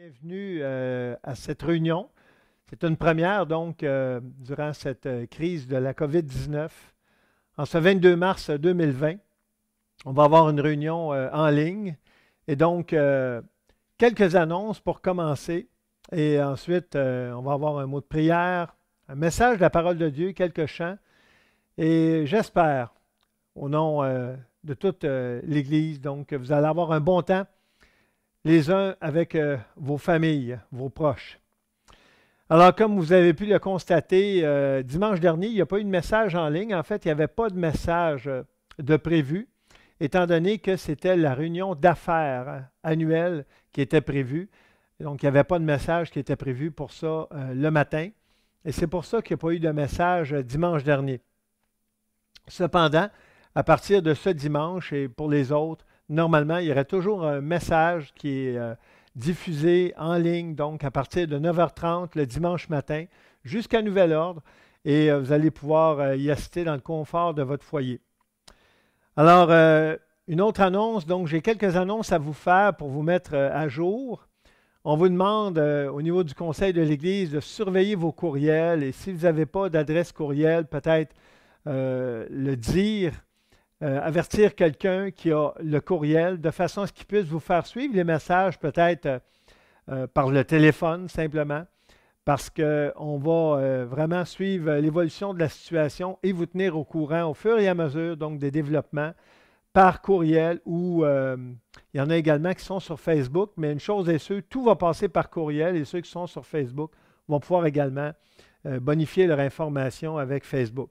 Bienvenue euh, à cette réunion. C'est une première, donc, euh, durant cette euh, crise de la COVID-19. En ce 22 mars 2020, on va avoir une réunion en ligne. Et donc, quelques annonces pour commencer. Et ensuite, on va avoir un mot de prière, un message de la parole de Dieu, quelques chants. Et j'espère, au nom de toute l'Église, donc, que vous allez avoir un bon temps les uns avec euh, vos familles, vos proches. Alors, comme vous avez pu le constater, euh, dimanche dernier, il n'y a pas eu de message en ligne. En fait, il n'y avait pas de message euh, de prévu, étant donné que c'était la réunion d'affaires annuelle qui était prévue. Donc, il n'y avait pas de message qui était prévu pour ça le matin. Et c'est pour ça qu'il n'y a pas eu de message dimanche dernier. Cependant, à partir de ce dimanche et pour les autres, normalement, il y aurait toujours un message qui est euh, diffusé en ligne, donc à partir de 9h30 le dimanche matin jusqu'à nouvel ordre, et euh, vous allez pouvoir euh, y assister dans le confort de votre foyer. Alors, une autre annonce, donc j'ai quelques annonces à vous faire pour vous mettre à jour. On vous demande au niveau du Conseil de l'Église de surveiller vos courriels et si vous n'avez pas d'adresse courriel, peut-être le dire euh, avertir quelqu'un qui a le courriel de façon à ce qu'il puisse vous faire suivre les messages peut-être euh, euh, par le téléphone simplement, parce qu'on va vraiment suivre l'évolution de la situation et vous tenir au courant au fur et à mesure donc des développements par courriel ou il y en a également qui sont sur Facebook, mais une chose est sûre, tout va passer par courriel et ceux qui sont sur Facebook vont pouvoir également bonifier leur information avec Facebook.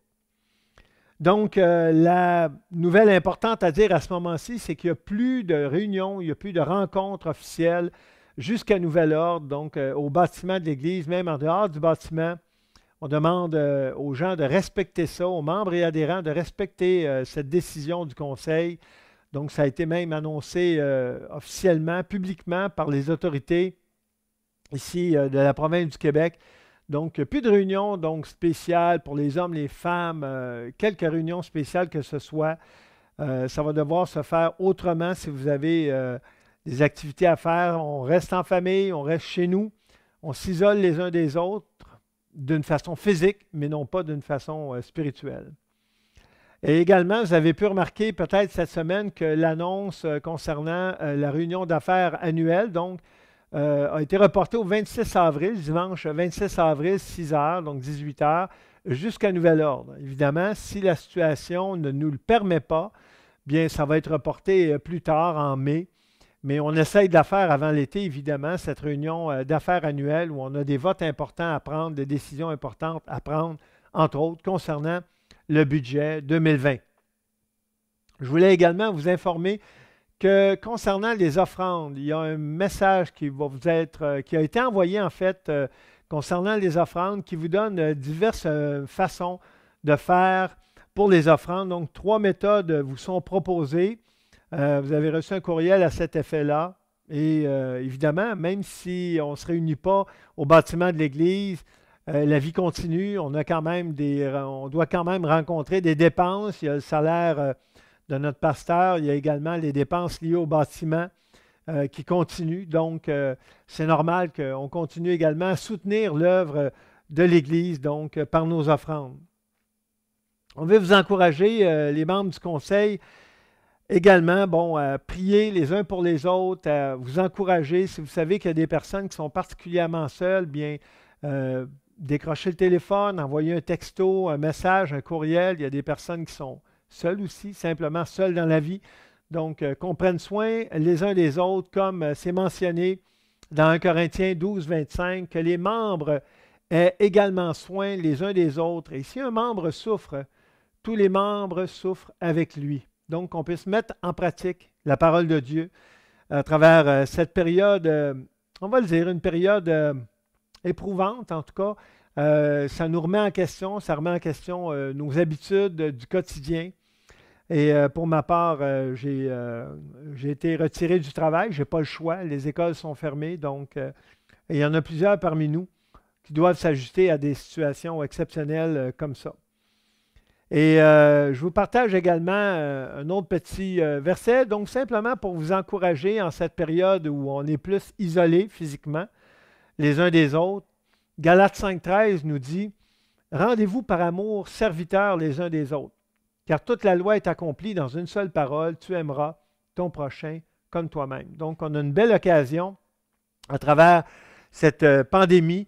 Donc, euh, la nouvelle importante à dire à ce moment-ci, c'est qu'il n'y a plus de réunions, il n'y a plus de rencontres officielles jusqu'à nouvel ordre, donc euh, au bâtiment de l'Église, même en dehors du bâtiment. On demande euh, aux gens de respecter ça, aux membres et adhérents de respecter cette décision du Conseil. Donc, ça a été même annoncé officiellement, publiquement par les autorités ici de la province du Québec donc, plus de réunions donc, spéciales pour les hommes, les femmes, euh, quelques réunions spéciales que ce soit. Euh, ça va devoir se faire autrement si vous avez euh, des activités à faire. On reste en famille, on reste chez nous, on s'isole les uns des autres d'une façon physique, mais non pas d'une façon spirituelle. Et également, vous avez pu remarquer peut-être cette semaine que l'annonce concernant la réunion d'affaires annuelle, donc euh, a été reporté au 26 avril, dimanche 26 avril, 6 h, donc 18 h, jusqu'à nouvel ordre. Évidemment, si la situation ne nous le permet pas, bien, ça va être reporté euh, plus tard, en mai. Mais on essaye de la faire avant l'été, évidemment, cette réunion euh, d'affaires annuelle où on a des votes importants à prendre, des décisions importantes à prendre, entre autres concernant le budget 2020. Je voulais également vous informer que concernant les offrandes, il y a un message qui va vous être, euh, qui a été envoyé en fait euh, concernant les offrandes, qui vous donne euh, diverses façons de faire pour les offrandes. Donc, trois méthodes vous sont proposées. vous avez reçu un courriel à cet effet-là. Et évidemment, même si on ne se réunit pas au bâtiment de l'Église, la vie continue. On, a quand même des, on doit quand même rencontrer des dépenses. Il y a le salaire de notre pasteur. Il y a également les dépenses liées au bâtiment euh, qui continuent. Donc, euh, c'est normal qu'on continue également à soutenir l'œuvre de l'Église, donc euh, par nos offrandes. On veut vous encourager, les membres du Conseil, également, bon, à prier les uns pour les autres, à vous encourager. Si vous savez qu'il y a des personnes qui sont particulièrement seules, bien, décrochez le téléphone, envoyez un texto, un message, un courriel. Il y a des personnes qui sont seul aussi, simplement seul dans la vie. Donc, euh, qu'on prenne soin les uns des autres, comme euh, c'est mentionné dans 1 Corinthiens 12, 25, que les membres aient également soin les uns des autres. Et si un membre souffre, tous les membres souffrent avec lui. Donc, qu'on puisse mettre en pratique la parole de Dieu à travers euh, cette période, on va le dire, une période éprouvante en tout cas. ça nous remet en question, ça remet en question nos habitudes du quotidien. Et euh, pour ma part, euh, j'ai, euh, j'ai été retiré du travail. Je n'ai pas le choix. Les écoles sont fermées. Donc, il y en a plusieurs parmi nous qui doivent s'ajuster à des situations exceptionnelles comme ça. Et je vous partage également un autre petit verset, donc simplement pour vous encourager en cette période où on est plus isolé physiquement les uns des autres. Galates 5.13 nous dit, Rendez-vous par amour serviteurs les uns des autres car toute la loi est accomplie dans une seule parole, tu aimeras ton prochain comme toi-même. Donc, on a une belle occasion, à travers cette euh, pandémie,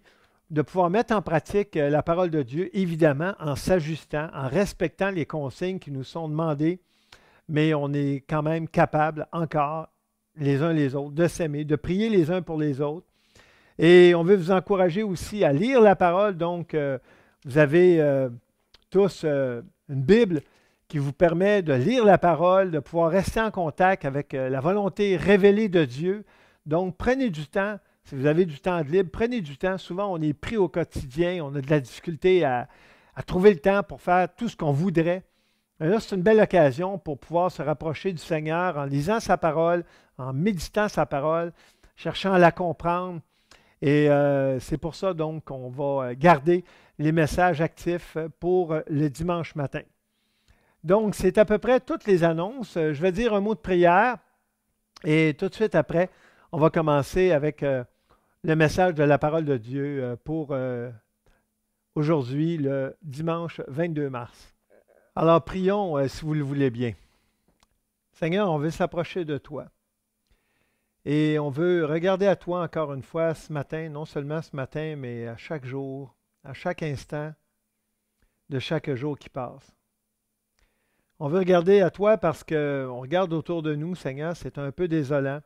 de pouvoir mettre en pratique euh, la parole de Dieu, évidemment, en s'ajustant, en respectant les consignes qui nous sont demandées, mais on est quand même capable encore, les uns les autres, de s'aimer, de prier les uns pour les autres. Et on veut vous encourager aussi à lire la parole. Donc, euh, vous avez tous une Bible qui vous permet de lire la parole, de pouvoir rester en contact avec euh, la volonté révélée de Dieu. Donc, prenez du temps. Si vous avez du temps de libre, prenez du temps. Souvent, on est pris au quotidien, on a de la difficulté à, trouver le temps pour faire tout ce qu'on voudrait. Et là, c'est une belle occasion pour pouvoir se rapprocher du Seigneur en lisant sa parole, en méditant sa parole, cherchant à la comprendre. Et euh, c'est pour ça, donc, qu'on va euh, garder les messages actifs pour le dimanche matin. Donc, c'est à peu près toutes les annonces. Euh, je vais dire un mot de prière et tout de suite après, on va commencer avec euh, le message de la parole de Dieu euh, pour aujourd'hui, le dimanche 22 mars. Alors, prions si vous le voulez bien. Seigneur, on veut s'approcher de toi. Et on veut regarder à toi encore une fois ce matin, non seulement ce matin, mais à chaque jour, à chaque instant de chaque jour qui passe. On veut regarder à toi parce qu'on regarde autour de nous, Seigneur, c'est un peu désolant.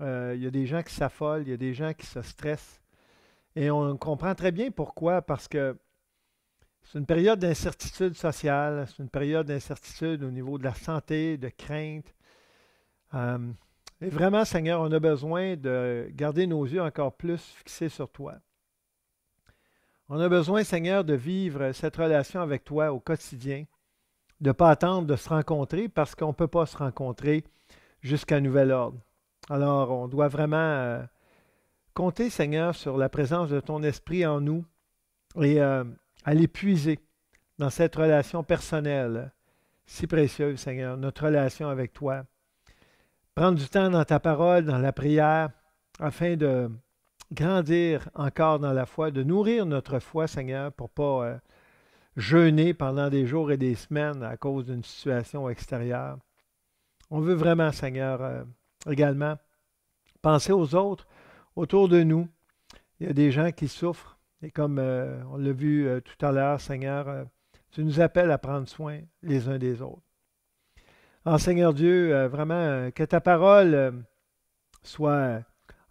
Euh, il y a des gens qui s'affolent, il y a des gens qui se stressent. Et on comprend très bien pourquoi, parce que c'est une période d'incertitude sociale, c'est une période d'incertitude au niveau de la santé, de crainte. Euh, et vraiment, Seigneur, on a besoin de garder nos yeux encore plus fixés sur toi. On a besoin, Seigneur, de vivre cette relation avec toi au quotidien de ne pas attendre de se rencontrer parce qu'on ne peut pas se rencontrer jusqu'à nouvel ordre. Alors, on doit vraiment euh, compter, Seigneur, sur la présence de ton esprit en nous et à euh, aller puiser dans cette relation personnelle si précieuse, Seigneur, notre relation avec toi. Prendre du temps dans ta parole, dans la prière, afin de grandir encore dans la foi, de nourrir notre foi, Seigneur, pour ne pas euh, jeûner pendant des jours et des semaines à cause d'une situation extérieure. On veut vraiment, Seigneur, euh, également penser aux autres autour de nous. Il y a des gens qui souffrent. Et comme euh, on l'a vu euh, tout à l'heure, Seigneur, tu nous appelles à prendre soin les uns des autres. En ah, Seigneur Dieu, vraiment, que ta parole soit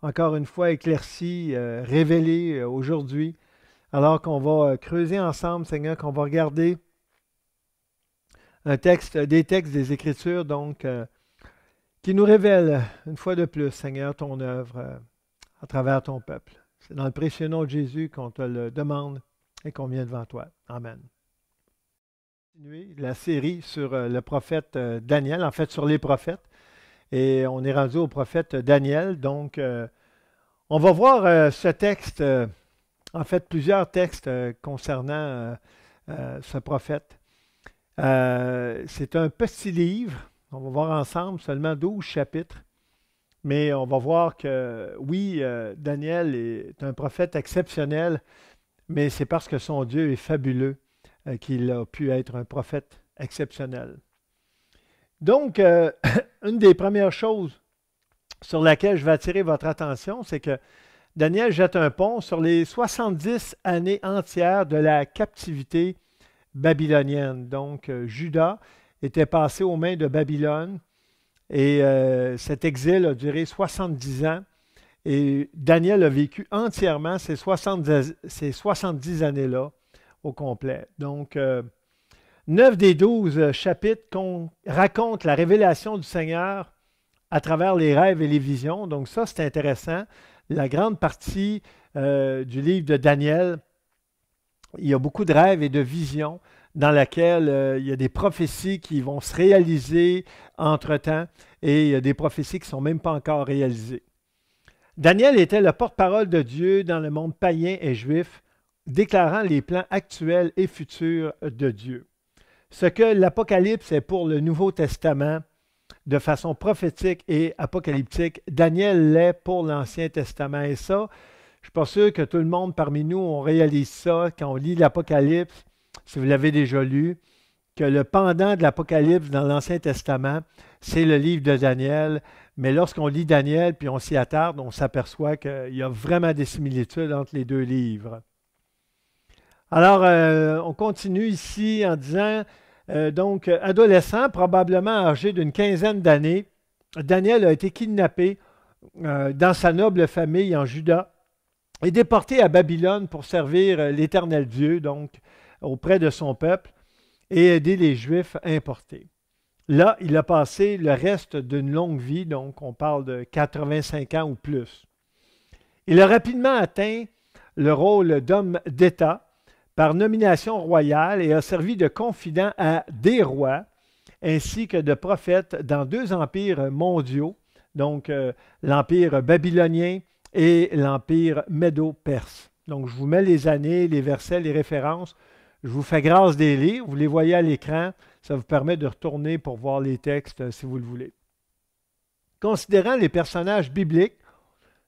encore une fois éclaircie, révélée aujourd'hui alors qu'on va euh, creuser ensemble, Seigneur, qu'on va regarder un texte, des textes des Écritures, donc, euh, qui nous révèlent, une fois de plus, Seigneur, ton œuvre euh, à travers ton peuple. C'est dans le précieux nom de Jésus qu'on te le demande et qu'on vient devant toi. Amen. La série sur le prophète Daniel, en fait sur les prophètes, et on est rendu au prophète Daniel. Donc, on va voir ce texte en fait, plusieurs textes euh, concernant euh, euh, ce prophète. c'est un petit livre, on va voir ensemble, seulement 12 chapitres. Mais on va voir que oui, Daniel est un prophète exceptionnel, mais c'est parce que son Dieu est fabuleux qu'il a pu être un prophète exceptionnel. Donc, une des premières choses sur laquelle je vais attirer votre attention, c'est que Daniel jette un pont sur les 70 années entières de la captivité babylonienne. Donc, euh, Judas était passé aux mains de Babylone et euh, cet exil a duré 70 ans. Et Daniel a vécu entièrement ces 70, années-là au complet. Donc, euh, neuf 9 des 12 chapitres racontent la révélation du Seigneur à travers les rêves et les visions. Donc, ça, c'est intéressant la grande partie euh, du livre de Daniel, il y a beaucoup de rêves et de visions dans laquelle euh, il y a des prophéties qui vont se réaliser entre-temps et il y a des prophéties qui ne sont même pas encore réalisées. Daniel était le porte-parole de Dieu dans le monde païen et juif, déclarant les plans actuels et futurs de Dieu. Ce que l'Apocalypse est pour le Nouveau Testament, de façon prophétique et apocalyptique, Daniel l'est pour l'Ancien Testament. Et ça, je ne suis pas sûr que tout le monde parmi nous, on réalise ça quand on lit l'Apocalypse, si vous l'avez déjà lu, que le pendant de l'Apocalypse dans l'Ancien Testament, c'est le livre de Daniel. Mais lorsqu'on lit Daniel, puis on s'y attarde, on s'aperçoit qu'il y a vraiment des similitudes entre les deux livres. Alors, euh, on continue ici en disant, euh, donc, euh, adolescent, probablement âgé d'une quinzaine d'années, Daniel a été kidnappé euh, dans sa noble famille en Juda et déporté à Babylone pour servir l'éternel Dieu, donc auprès de son peuple, et aider les Juifs importés. Là, il a passé le reste d'une longue vie, donc on parle de 85 ans ou plus. Il a rapidement atteint le rôle d'homme d'État par nomination royale et a servi de confident à des rois ainsi que de prophète dans deux empires mondiaux, donc euh, l'empire babylonien et l'empire médo-perse. Donc je vous mets les années, les versets, les références. Je vous fais grâce des livres, vous les voyez à l'écran, ça vous permet de retourner pour voir les textes euh, si vous le voulez. Considérant les personnages bibliques,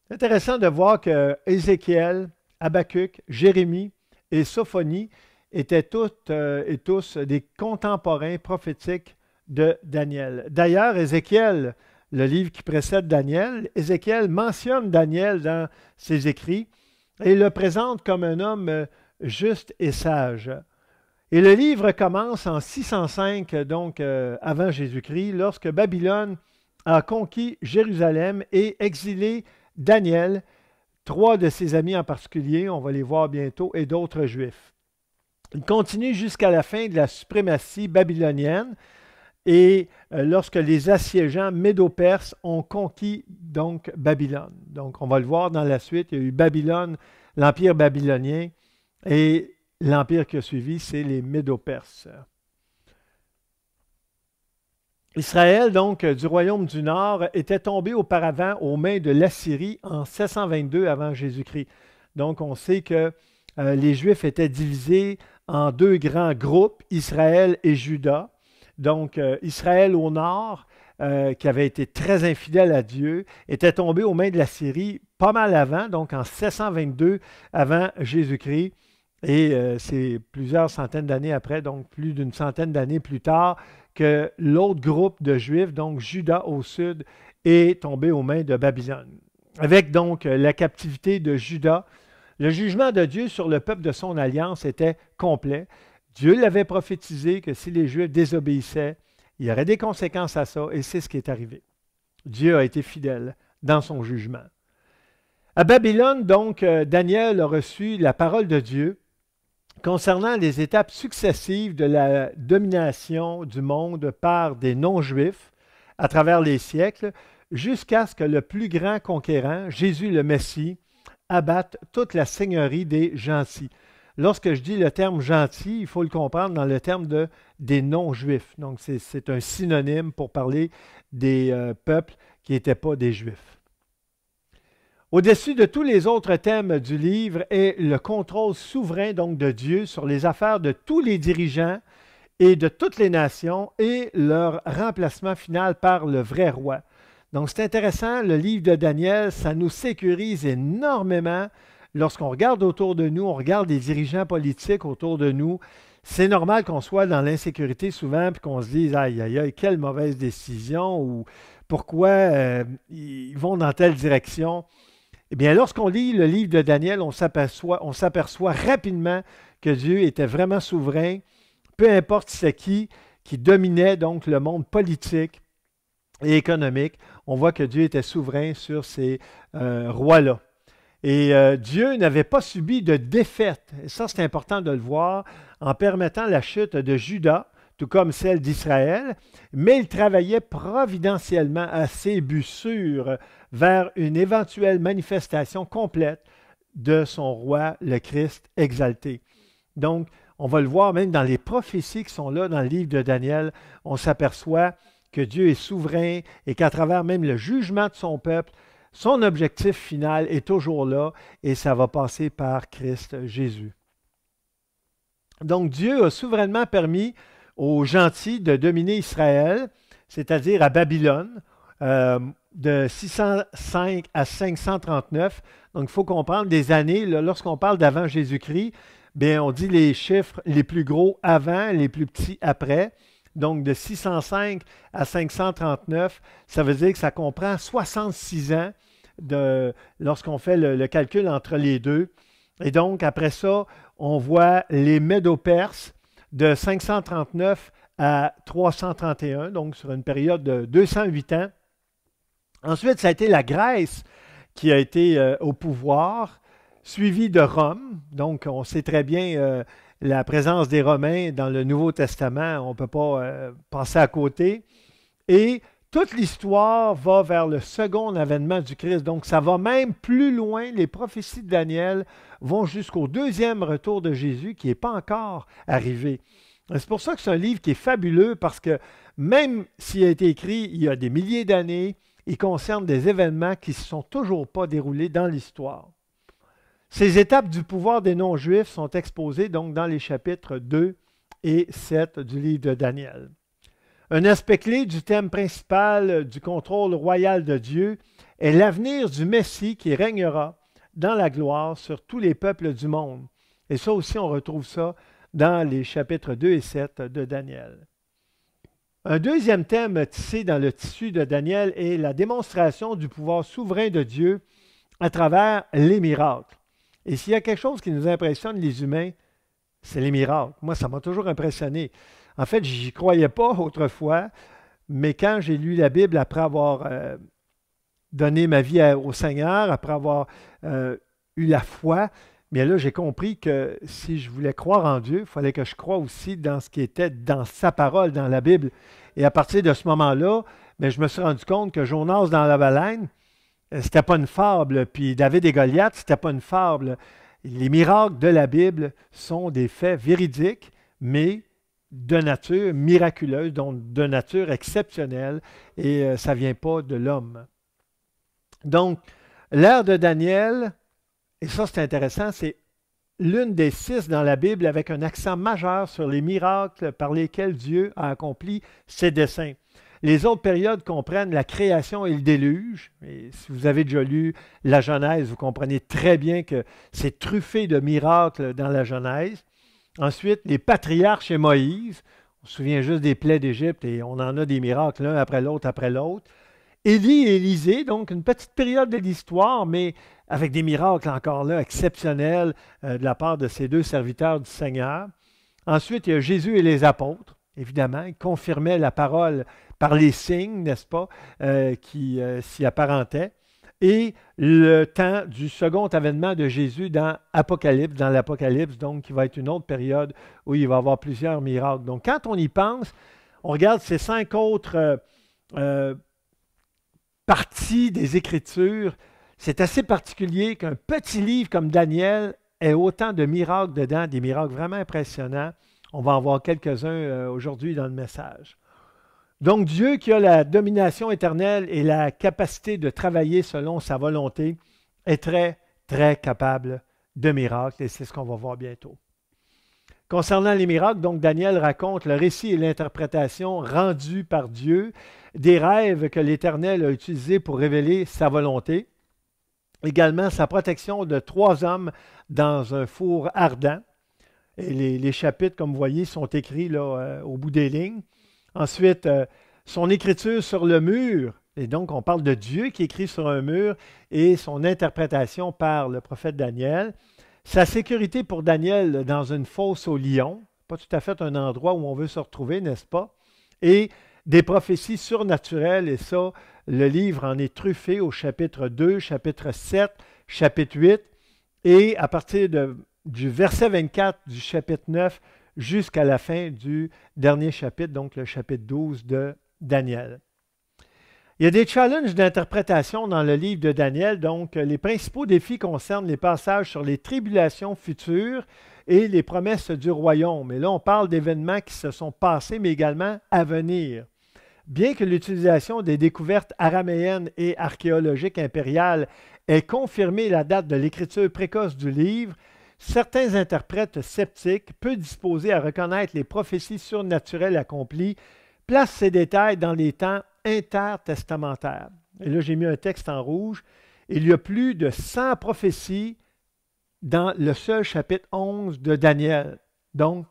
c'est intéressant de voir que Ézéchiel, Habacuc, Jérémie, et Sophonie étaient toutes euh, et tous des contemporains prophétiques de Daniel. D'ailleurs, Ézéchiel, le livre qui précède Daniel, Ézéchiel mentionne Daniel dans ses écrits et le présente comme un homme euh, juste et sage. Et le livre commence en 605, donc euh, avant Jésus-Christ, lorsque Babylone a conquis Jérusalem et exilé Daniel, Trois de ses amis en particulier, on va les voir bientôt, et d'autres juifs. Il continue jusqu'à la fin de la suprématie babylonienne et euh, lorsque les assiégeants médo-perses ont conquis donc Babylone. Donc on va le voir dans la suite, il y a eu Babylone, l'empire babylonien et l'empire qui a suivi, c'est les médo-perses. Israël, donc, euh, du royaume du Nord, était tombé auparavant aux mains de l'Assyrie en 722 avant Jésus-Christ. Donc, on sait que euh, les Juifs étaient divisés en deux grands groupes, Israël et Juda. Donc, euh, Israël au nord, qui avait été très infidèle à Dieu, était tombé aux mains de l'Assyrie pas mal avant, donc en 722 avant Jésus-Christ. Et c'est plusieurs centaines d'années après, donc plus d'une centaine d'années plus tard, que l'autre groupe de Juifs, donc Juda au sud, est tombé aux mains de Babylone. Avec donc la captivité de Juda, le jugement de Dieu sur le peuple de son alliance était complet. Dieu l'avait prophétisé que si les Juifs désobéissaient, il y aurait des conséquences à ça, et c'est ce qui est arrivé. Dieu a été fidèle dans son jugement. À Babylone, donc, euh, Daniel a reçu la parole de Dieu concernant les étapes successives de la domination du monde par des non-juifs à travers les siècles, jusqu'à ce que le plus grand conquérant, Jésus le Messie, abatte toute la seigneurie des gentils. Lorsque je dis le terme gentil, il faut le comprendre dans le terme de, des non-juifs. Donc c'est un synonyme pour parler des euh, peuples qui n'étaient pas des juifs. Au-dessus de tous les autres thèmes du livre est le contrôle souverain donc de Dieu sur les affaires de tous les dirigeants et de toutes les nations et leur remplacement final par le vrai roi. Donc c'est intéressant, le livre de Daniel, ça nous sécurise énormément lorsqu'on regarde autour de nous, on regarde les dirigeants politiques autour de nous, c'est normal qu'on soit dans l'insécurité souvent, puis qu'on se dise aïe, aïe, aïe, quelle mauvaise décision, ou pourquoi euh, ils vont dans telle direction. Eh bien, lorsqu'on lit le livre de Daniel, on s'aperçoit, rapidement que Dieu était vraiment souverain, peu importe c'est qui qui dominait donc le monde politique et économique. On voit que Dieu était souverain sur ces euh, rois-là. Et euh, Dieu n'avait pas subi de défaite. Et ça, c'est important de le voir en permettant la chute de Judas, tout comme celle d'Israël, mais il travaillait providentiellement à ses buts sûrs, vers une éventuelle manifestation complète de son roi, le Christ exalté. Donc, on va le voir même dans les prophéties qui sont là dans le livre de Daniel, on s'aperçoit que Dieu est souverain et qu'à travers même le jugement de son peuple, son objectif final est toujours là et ça va passer par Christ Jésus. Donc Dieu a souverainement permis aux gentils de dominer Israël, c'est-à-dire à Babylone, euh, de 605 à 539. Donc, il faut comprendre des années. Lorsqu'on parle d'avant Jésus-Christ, bien, on dit les chiffres les plus gros avant, les plus petits après. Donc, de 605 à 539, ça veut dire que ça comprend 66 ans lorsqu'on fait le, calcul entre les deux. Et donc, après ça, on voit les Médo-Perses de 539 à 331, donc sur une période de 208 ans. Ensuite, ça a été la Grèce qui a été euh, au pouvoir, suivie de Rome. Donc, on sait très bien euh, la présence des Romains dans le Nouveau Testament. On ne peut pas euh, passer à côté. Et toute l'histoire va vers le second avènement du Christ. Donc, ça va même plus loin. Les prophéties de Daniel vont jusqu'au deuxième retour de Jésus qui n'est pas encore arrivé. C'est pour ça que c'est un livre qui est fabuleux parce que même s'il a été écrit il y a des milliers d'années, il concerne des événements qui ne se sont toujours pas déroulés dans l'histoire. Ces étapes du pouvoir des non-juifs sont exposées donc dans les chapitres 2 et 7 du livre de Daniel. Un aspect clé du thème principal du contrôle royal de Dieu est l'avenir du Messie qui régnera dans la gloire sur tous les peuples du monde. Et ça aussi, on retrouve ça dans les chapitres 2 et 7 de Daniel. Un deuxième thème tissé dans le tissu de Daniel est la démonstration du pouvoir souverain de Dieu à travers les miracles. Et s'il y a quelque chose qui nous impressionne, les humains, c'est les miracles. Moi, ça m'a toujours impressionné. En fait, j'y croyais pas autrefois, mais quand j'ai lu la Bible après avoir euh, donné ma vie au Seigneur, après avoir euh, eu la foi, mais là, j'ai compris que si je voulais croire en Dieu, il fallait que je croie aussi dans ce qui était dans sa parole, dans la Bible. Et à partir de ce moment-là, mais ben, je me suis rendu compte que Jonas dans la baleine, euh, c'était pas une fable. Puis David et Goliath, n'était pas une fable. Les miracles de la Bible sont des faits véridiques, mais de nature miraculeuse, donc de nature exceptionnelle, et euh, ça ne vient pas de l'homme. Donc, l'ère de Daniel, et ça c'est intéressant, c'est l'une des six dans la Bible avec un accent majeur sur les miracles par lesquels Dieu a accompli ses desseins. Les autres périodes comprennent la création et le déluge. si vous avez déjà lu la Genèse, vous comprenez très bien que c'est truffé de miracles dans la Genèse. Ensuite, les patriarches et Moïse. On se souvient juste des plaies d'Égypte et on en a des miracles l'un après l'autre après l'autre. Élie et Élisée, donc une petite période de l'histoire, mais avec des miracles encore là exceptionnels euh, de la part de ces deux serviteurs du Seigneur. Ensuite, il y a Jésus et les apôtres, évidemment, ils confirmaient la parole par les signes, n'est-ce pas, euh, qui euh, s'y apparentaient. Et le temps du second avènement de Jésus dans Apocalypse, dans l'Apocalypse, donc qui va être une autre période où il va y avoir plusieurs miracles. Donc quand on y pense, on regarde ces cinq autres parties des Écritures c'est assez particulier qu'un petit livre comme Daniel ait autant de miracles dedans, des miracles vraiment impressionnants. On va en voir quelques-uns euh, aujourd'hui dans le message. Donc Dieu qui a la domination éternelle et la capacité de travailler selon sa volonté est très, très capable de miracles et c'est ce qu'on va voir bientôt. Concernant les miracles, donc Daniel raconte le récit et l'interprétation rendue par Dieu des rêves que l'Éternel a utilisés pour révéler sa volonté. Également, sa protection de trois hommes dans un four ardent. Et les, chapitres, comme vous voyez, sont écrits là, euh, au bout des lignes. Ensuite, euh, son écriture sur le mur. Et donc, on parle de Dieu qui écrit sur un mur et son interprétation par le prophète Daniel. Sa sécurité pour Daniel dans une fosse au lion, pas tout à fait un endroit où on veut se retrouver, n'est-ce pas? Et des prophéties surnaturelles, et ça, le livre en est truffé au chapitre 2, chapitre 7, chapitre 8, et à partir du verset 24 du chapitre 9 jusqu'à la fin du dernier chapitre, donc le chapitre 12 de Daniel. Il y a des challenges d'interprétation dans le livre de Daniel, donc les principaux défis concernent les passages sur les tribulations futures et les promesses du royaume. Et là, on parle d'événements qui se sont passés, mais également à venir. Bien que l'utilisation des découvertes araméennes et archéologiques impériales ait confirmé la date de l'écriture précoce du livre, certains interprètes sceptiques, peu disposés à reconnaître les prophéties surnaturelles accomplies, placent ces détails dans les temps intertestamentaires. Et là, j'ai mis un texte en rouge. Il y a plus de 100 prophéties dans le seul chapitre 11 de Daniel. Donc,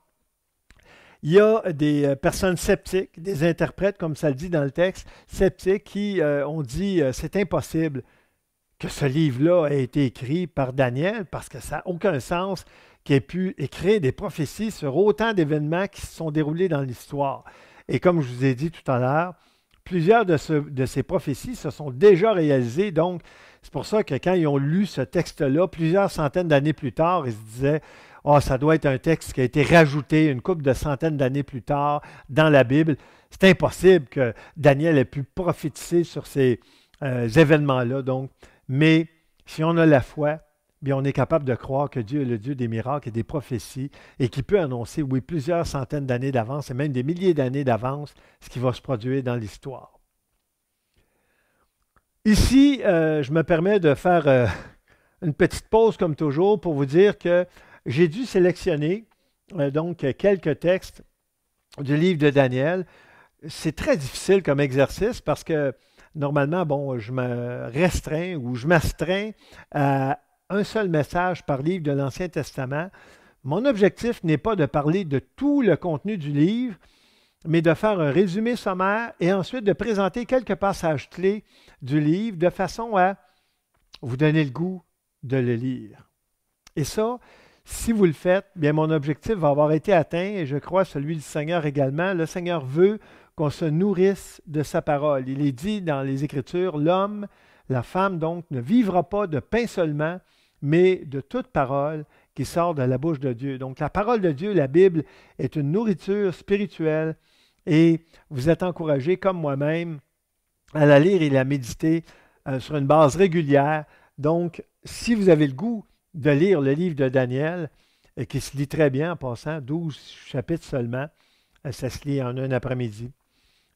il y a des euh, personnes sceptiques, des interprètes, comme ça le dit dans le texte, sceptiques qui euh, ont dit euh, c'est impossible que ce livre-là ait été écrit par Daniel parce que ça n'a aucun sens qu'il ait pu écrire des prophéties sur autant d'événements qui se sont déroulés dans l'histoire. Et comme je vous ai dit tout à l'heure, plusieurs de, ces prophéties se sont déjà réalisées. Donc, c'est pour ça que quand ils ont lu ce texte-là, plusieurs centaines d'années plus tard, ils se disaient oh, ça doit être un texte qui a été rajouté une couple de centaines d'années plus tard dans la Bible. C'est impossible que Daniel ait pu prophétiser sur ces euh, événements-là. Donc, mais si on a la foi, bien, on est capable de croire que Dieu est le Dieu des miracles et des prophéties et qui peut annoncer, oui, plusieurs centaines d'années d'avance et même des milliers d'années d'avance ce qui va se produire dans l'histoire. Ici, euh, je me permets de faire euh, une petite pause comme toujours pour vous dire que j'ai dû sélectionner euh, donc quelques textes du livre de Daniel. C'est très difficile comme exercice parce que normalement, bon, je me restreins ou je m'astreins à un seul message par livre de l'Ancien Testament. Mon objectif n'est pas de parler de tout le contenu du livre, mais de faire un résumé sommaire et ensuite de présenter quelques passages clés du livre de façon à vous donner le goût de le lire. Et ça, si vous le faites, bien mon objectif va avoir été atteint et je crois celui du Seigneur également. Le Seigneur veut qu'on se nourrisse de sa parole. Il est dit dans les Écritures, l'homme, la femme donc, ne vivra pas de pain seulement, mais de toute parole qui sort de la bouche de Dieu. Donc la parole de Dieu, la Bible, est une nourriture spirituelle et vous êtes encouragé comme moi-même, à la lire et la méditer euh, sur une base régulière. Donc, si vous avez le goût de lire le livre de Daniel, euh, qui se lit très bien en passant, 12 chapitres seulement, euh, ça se lit en un après-midi.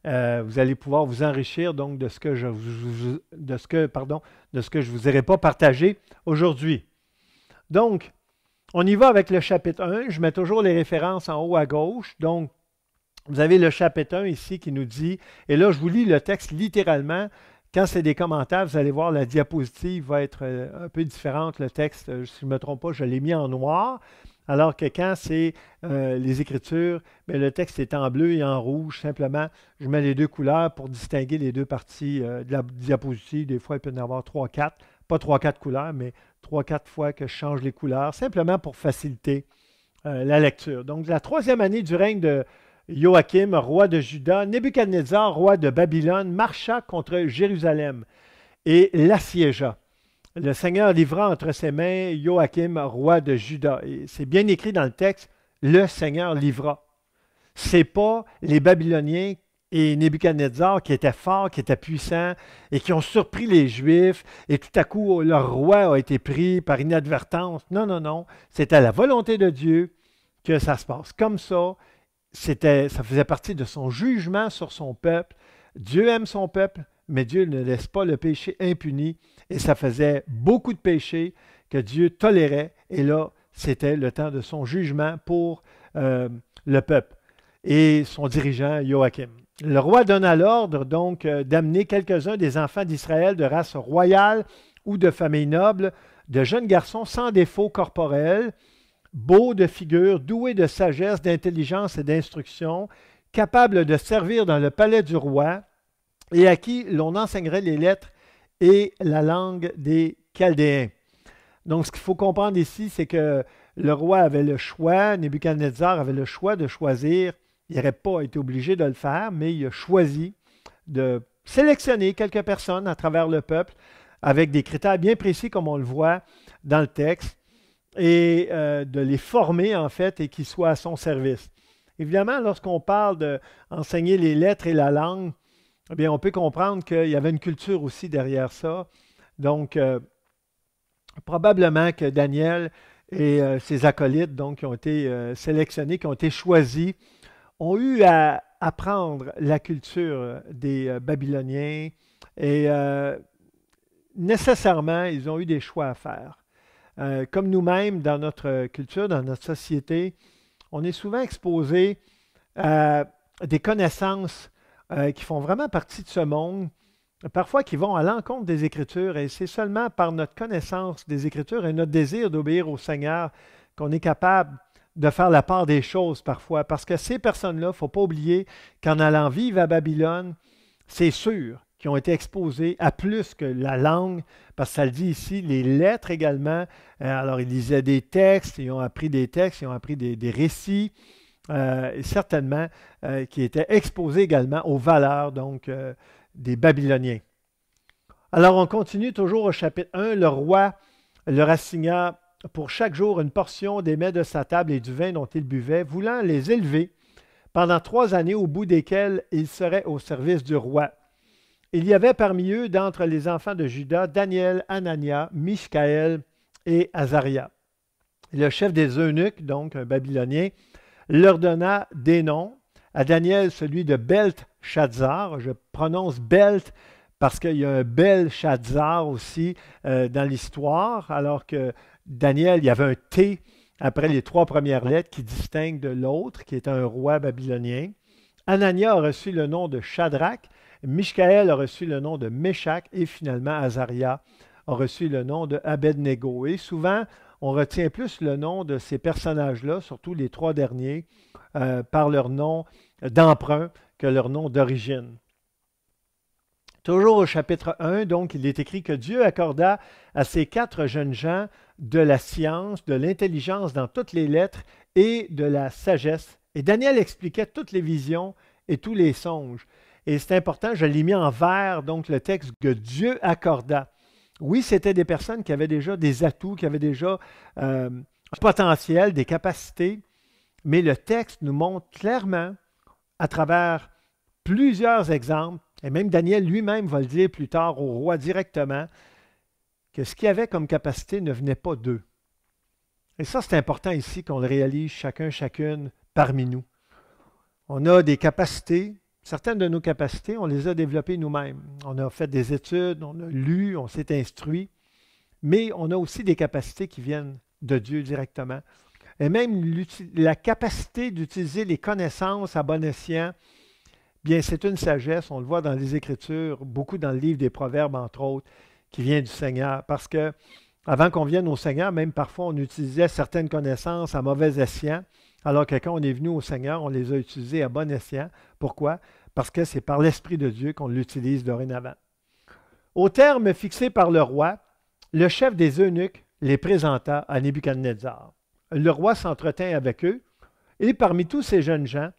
Euh, vous allez pouvoir vous enrichir donc de ce que je vous, de ce que pardon de ce que je vous ai pas partagé aujourd'hui. Donc on y va avec le chapitre 1, je mets toujours les références en haut à gauche. Donc vous avez le chapitre 1 ici qui nous dit et là je vous lis le texte littéralement quand c'est des commentaires, vous allez voir, la diapositive va être euh, un peu différente. Le texte, euh, si je ne me trompe pas, je l'ai mis en noir. Alors que quand c'est euh, les écritures, ben, le texte est en bleu et en rouge. Simplement, je mets les deux couleurs pour distinguer les deux parties de la diapositive. Des fois, il peut y en avoir trois, quatre. Pas trois, quatre couleurs, mais trois, quatre fois que je change les couleurs, simplement pour faciliter la lecture. Donc, la troisième année du règne de Joachim, roi de Juda, Nebuchadnezzar, roi de Babylone, marcha contre Jérusalem et l'assiégea. Le Seigneur livra entre ses mains Joachim, roi de Juda. Et c'est bien écrit dans le texte, le Seigneur livra. C'est pas les Babyloniens et Nebuchadnezzar qui étaient forts, qui étaient puissants et qui ont surpris les Juifs et tout à coup leur roi a été pris par inadvertance. Non, non, non. C'est à la volonté de Dieu que ça se passe comme ça ça faisait partie de son jugement sur son peuple. Dieu aime son peuple, mais Dieu ne laisse pas le péché impuni. Et ça faisait beaucoup de péchés que Dieu tolérait. Et là, c'était le temps de son jugement pour euh, le peuple et son dirigeant Joachim. Le roi donna l'ordre donc euh, d'amener quelques-uns des enfants d'Israël de race royale ou de famille noble, de jeunes garçons sans défaut corporel, beau de figure, doué de sagesse, d'intelligence et d'instruction, capable de servir dans le palais du roi, et à qui l'on enseignerait les lettres et la langue des Chaldéens. Donc, ce qu'il faut comprendre ici, c'est que le roi avait le choix, Nebuchadnezzar avait le choix de choisir. Il n'aurait pas été obligé de le faire, mais il a choisi de sélectionner quelques personnes à travers le peuple avec des critères bien précis, comme on le voit dans le texte et euh, de les former en fait et qu'ils soient à son service. Évidemment, lorsqu'on parle d'enseigner les lettres et la langue, eh bien, on peut comprendre qu'il y avait une culture aussi derrière ça. Donc, euh, probablement que Daniel et euh, ses acolytes, donc, qui ont été sélectionnés, qui ont été choisis, ont eu à apprendre la culture des Babyloniens et nécessairement, ils ont eu des choix à faire. Euh, comme nous-mêmes dans notre culture, dans notre société, on est souvent exposé à des connaissances euh, qui font vraiment partie de ce monde, parfois qui vont à l'encontre des Écritures, et c'est seulement par notre connaissance des Écritures et notre désir d'obéir au Seigneur qu'on est capable de faire la part des choses parfois, parce que ces personnes-là, il ne faut pas oublier qu'en allant vivre à Babylone, c'est sûr qui ont été exposés à plus que la langue, parce que ça le dit ici, les lettres également. Euh, alors, ils lisaient des textes, ils ont appris des textes, ils ont appris des, récits, euh, certainement, euh, qui étaient exposés également aux valeurs donc, des Babyloniens. Alors, on continue toujours au chapitre 1. Le roi leur assigna pour chaque jour une portion des mets de sa table et du vin dont il buvait, voulant les élever pendant trois années au bout desquelles ils seraient au service du roi. Il y avait parmi eux, d'entre les enfants de Judas, Daniel, Anania, Mishkaël et Azaria. Le chef des eunuques, donc un babylonien, leur donna des noms. À Daniel, celui de Belt-Shadzar. Je prononce Belt parce qu'il y a un Bel-Shadzar aussi euh, dans l'histoire, alors que Daniel, il y avait un T après les trois premières lettres qui distingue de l'autre, qui est un roi babylonien. Anania a reçu le nom de Shadrach, Mishkaël a reçu le nom de Meshach et finalement Azaria a reçu le nom de Abednego. Et souvent, on retient plus le nom de ces personnages-là, surtout les trois derniers, euh, par leur nom d'emprunt que leur nom d'origine. Toujours au chapitre 1, donc, il est écrit que Dieu accorda à ces quatre jeunes gens de la science, de l'intelligence dans toutes les lettres et de la sagesse. Et Daniel expliquait toutes les visions et tous les songes. Et c'est important, je l'ai mis en vert, donc le texte que Dieu accorda. Oui, c'était des personnes qui avaient déjà des atouts, qui avaient déjà euh, un potentiel, des capacités, mais le texte nous montre clairement, à travers plusieurs exemples, et même Daniel lui-même va le dire plus tard au roi directement, que ce qu'il avait comme capacité ne venait pas d'eux. Et ça, c'est important ici qu'on le réalise chacun, chacune parmi nous. On a des capacités, Certaines de nos capacités, on les a développées nous-mêmes. On a fait des études, on a lu, on s'est instruit, mais on a aussi des capacités qui viennent de Dieu directement. Et même la capacité d'utiliser les connaissances à bon escient, bien, c'est une sagesse. On le voit dans les Écritures, beaucoup dans le livre des Proverbes, entre autres, qui vient du Seigneur. Parce que avant qu'on vienne au Seigneur, même parfois, on utilisait certaines connaissances à mauvais escient. Alors que quand on est venu au Seigneur, on les a utilisés à bon escient. Pourquoi? Parce que c'est par l'Esprit de Dieu qu'on l'utilise dorénavant. Au terme fixé par le roi, le chef des eunuques les présenta à Nebuchadnezzar. Le roi s'entretint avec eux, et parmi tous ces jeunes gens,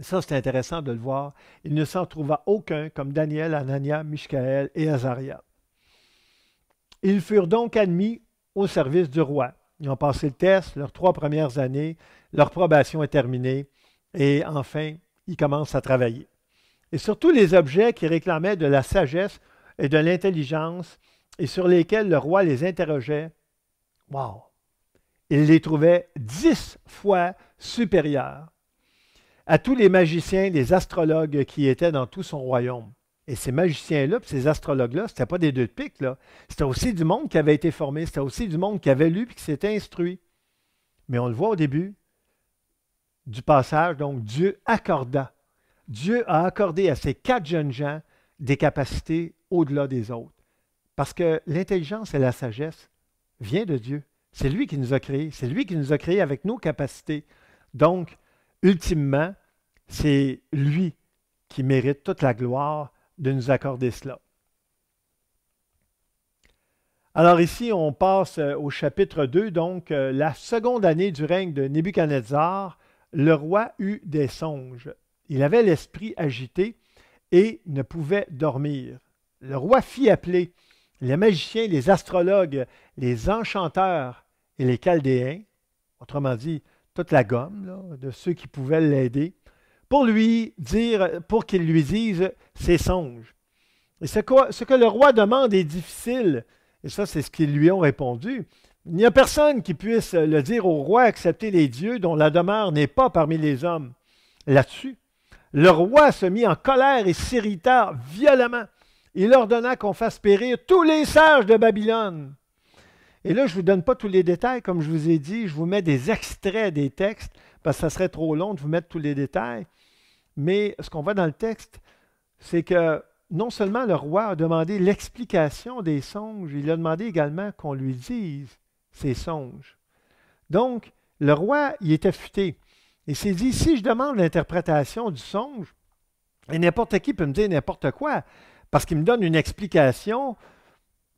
ça c'est intéressant de le voir, il ne s'en trouva aucun comme Daniel, Anania, Michaël et Azaria. Ils furent donc admis au service du roi. Ils ont passé le test, leurs trois premières années, leur probation est terminée et enfin, ils commencent à travailler. Et sur tous les objets qui réclamaient de la sagesse et de l'intelligence et sur lesquels le roi les interrogeait, wow, il les trouvait dix fois supérieurs à tous les magiciens, les astrologues qui étaient dans tout son royaume. Et ces magiciens-là, ces astrologues-là, ce n'était pas des deux de pique, C'était aussi du monde qui avait été formé, c'était aussi du monde qui avait lu et qui s'était instruit. Mais on le voit au début, du passage, donc Dieu accorda. Dieu a accordé à ces quatre jeunes gens des capacités au-delà des autres. Parce que l'intelligence et la sagesse viennent de Dieu. C'est lui qui nous a créés. C'est lui qui nous a créés avec nos capacités. Donc, ultimement, c'est lui qui mérite toute la gloire de nous accorder cela. Alors ici, on passe euh, au chapitre 2, donc euh, la seconde année du règne de Nebuchadnezzar le roi eut des songes. Il avait l'esprit agité et ne pouvait dormir. Le roi fit appeler les magiciens, les astrologues, les enchanteurs et les chaldéens, autrement dit, toute la gomme de ceux qui pouvaient l'aider, pour lui dire, pour qu'ils lui disent ses songes. Et ce que le roi demande est difficile, et ça, c'est ce qu'ils lui ont répondu. Il n'y a personne qui puisse le dire au roi, accepter les dieux dont la demeure n'est pas parmi les hommes. Là-dessus, le roi se mit en colère et s'irrita violemment. Il ordonna qu'on fasse périr tous les sages de Babylone. Et là, je ne vous donne pas tous les détails, comme je vous ai dit, je vous mets des extraits des textes, parce que ça serait trop long de vous mettre tous les détails. Mais ce qu'on voit dans le texte, c'est que non seulement le roi a demandé l'explication des songes, il a demandé également qu'on lui dise ses songes. Donc, le roi il est affûté. Il s'est dit, si je demande l'interprétation du songe, et n'importe qui peut me dire n'importe quoi, parce qu'il me donne une explication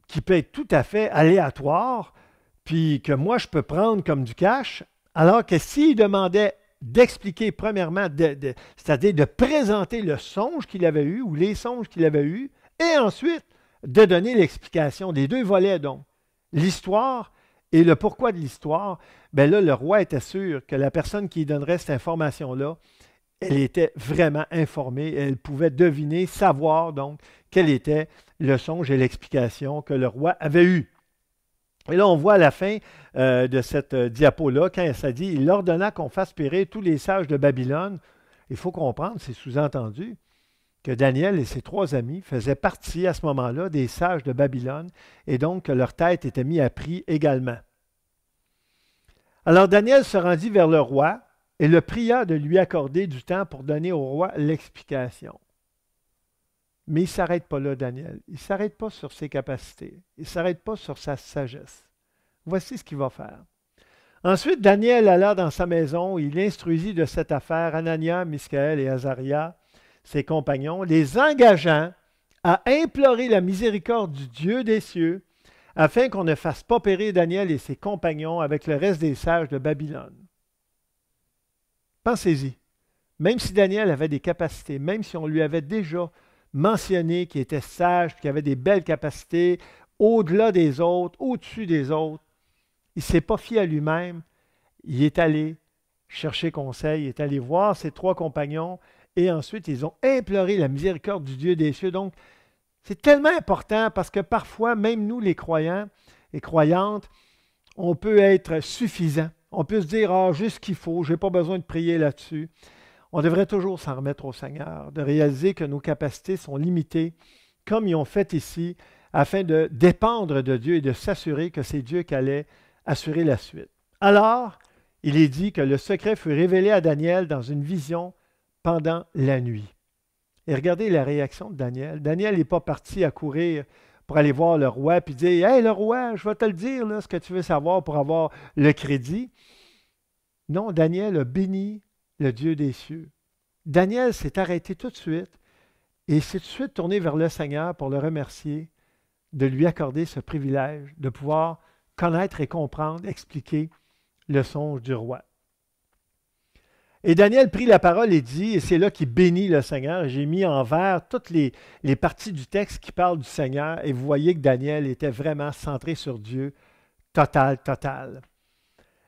qui peut être tout à fait aléatoire, puis que moi, je peux prendre comme du cash, alors que s'il demandait d'expliquer premièrement, c'est-à-dire de présenter le songe qu'il avait eu ou les songes qu'il avait eu, et ensuite de donner l'explication des deux volets, donc l'histoire et le pourquoi de l'histoire, ben là, le roi était sûr que la personne qui donnerait cette information-là, elle était vraiment informée, elle pouvait deviner, savoir donc quel était le songe et l'explication que le roi avait eu. Et là, on voit à la fin euh, de cette euh, diapo-là, quand ça dit, il ordonna qu'on fasse périr tous les sages de Babylone. Il faut comprendre, c'est sous-entendu, que Daniel et ses trois amis faisaient partie à ce moment-là des sages de Babylone et donc que leur tête était mise à prix également. Alors Daniel se rendit vers le roi et le pria de lui accorder du temps pour donner au roi l'explication. Mais il ne s'arrête pas là, Daniel. Il ne s'arrête pas sur ses capacités. Il ne s'arrête pas sur sa sagesse. Voici ce qu'il va faire. Ensuite, Daniel alla dans sa maison, il instruisit de cette affaire Anania, Miskaël et Azaria, ses compagnons, les engageant à implorer la miséricorde du Dieu des cieux, afin qu'on ne fasse pas périr Daniel et ses compagnons avec le reste des sages de Babylone. Pensez-y. Même si Daniel avait des capacités, même si on lui avait déjà mentionné qu'il était sage, qu'il avait des belles capacités, au-delà des autres, au-dessus des autres, il ne s'est pas fié à lui-même. Il est allé chercher conseil, il est allé voir ses trois compagnons et ensuite ils ont imploré la miséricorde du Dieu des cieux. Donc, c'est tellement important parce que parfois, même nous, les croyants et croyantes, on peut être suffisant. On peut se dire, ah, juste ce qu'il faut, je n'ai pas besoin de prier là-dessus. On devrait toujours s'en remettre au Seigneur, de réaliser que nos capacités sont limitées, comme ils ont fait ici, afin de dépendre de Dieu et de s'assurer que c'est Dieu qui allait assurer la suite. Alors, il est dit que le secret fut révélé à Daniel dans une vision pendant la nuit. Et regardez la réaction de Daniel. Daniel n'est pas parti à courir pour aller voir le roi et dire Hey, le roi, je vais te le dire, là, ce que tu veux savoir pour avoir le crédit. Non, Daniel a béni le Dieu des cieux. Daniel s'est arrêté tout de suite et s'est tout de suite tourné vers le Seigneur pour le remercier de lui accorder ce privilège de pouvoir connaître et comprendre, expliquer le songe du roi. Et Daniel prit la parole et dit, et c'est là qu'il bénit le Seigneur. J'ai mis en vert toutes les, parties du texte qui parlent du Seigneur, et vous voyez que Daniel était vraiment centré sur Dieu, total, total.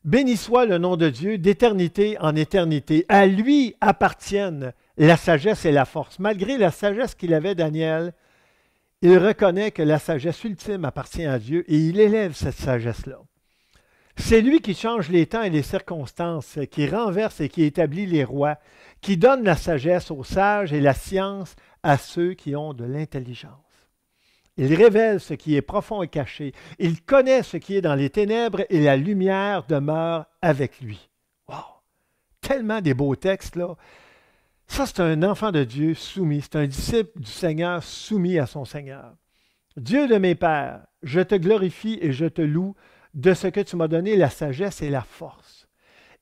Béni soit le nom de Dieu d'éternité en éternité. À lui appartiennent la sagesse et la force. Malgré la sagesse qu'il avait, Daniel, il reconnaît que la sagesse ultime appartient à Dieu et il élève cette sagesse-là. C'est lui qui change les temps et les circonstances, qui renverse et qui établit les rois, qui donne la sagesse aux sages et la science à ceux qui ont de l'intelligence. Il révèle ce qui est profond et caché. Il connaît ce qui est dans les ténèbres et la lumière demeure avec lui. Wow! Tellement des beaux textes, là. Ça, c'est un enfant de Dieu soumis. C'est un disciple du Seigneur soumis à son Seigneur. Dieu de mes pères, je te glorifie et je te loue de ce que tu m'as donné la sagesse et la force,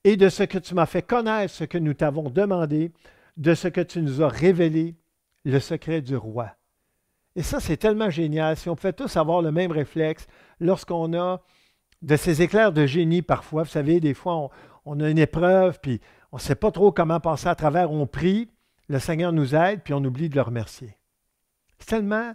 et de ce que tu m'as fait connaître ce que nous t'avons demandé, de ce que tu nous as révélé, le secret du roi. Et ça, c'est tellement génial. Si on pouvait tous avoir le même réflexe lorsqu'on a de ces éclairs de génie parfois, vous savez, des fois, on, on a une épreuve, puis on ne sait pas trop comment passer à travers, on prie, le Seigneur nous aide, puis on oublie de le remercier. C'est tellement,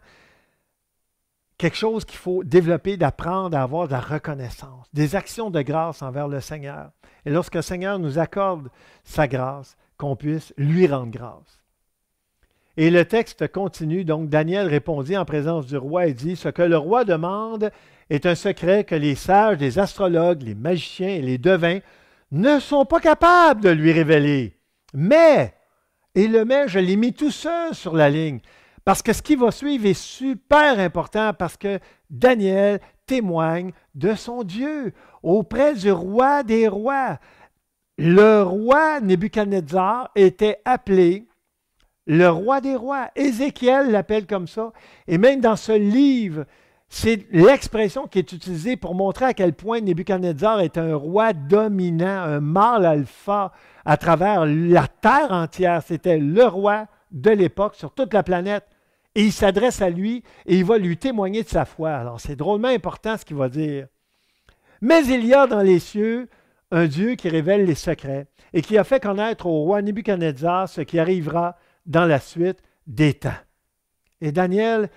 quelque chose qu'il faut développer, d'apprendre à avoir de la reconnaissance, des actions de grâce envers le Seigneur. Et lorsque le Seigneur nous accorde sa grâce, qu'on puisse lui rendre grâce. Et le texte continue, donc Daniel répondit en présence du roi et dit, Ce que le roi demande est un secret que les sages, les astrologues, les magiciens et les devins ne sont pas capables de lui révéler. Mais, et le mais, je l'ai mis tout seul sur la ligne, parce que ce qui va suivre est super important parce que Daniel témoigne de son Dieu auprès du roi des rois. Le roi Nebuchadnezzar était appelé le roi des rois. Ézéchiel l'appelle comme ça. Et même dans ce livre, c'est l'expression qui est utilisée pour montrer à quel point Nebuchadnezzar est un roi dominant, un mâle alpha à travers la terre entière. C'était le roi de l'époque sur toute la planète. Et il s'adresse à lui et il va lui témoigner de sa foi. Alors c'est drôlement important ce qu'il va dire. Mais il y a dans les cieux un Dieu qui révèle les secrets et qui a fait connaître au roi Nebuchadnezzar ce qui arrivera dans la suite des temps. Et Daniel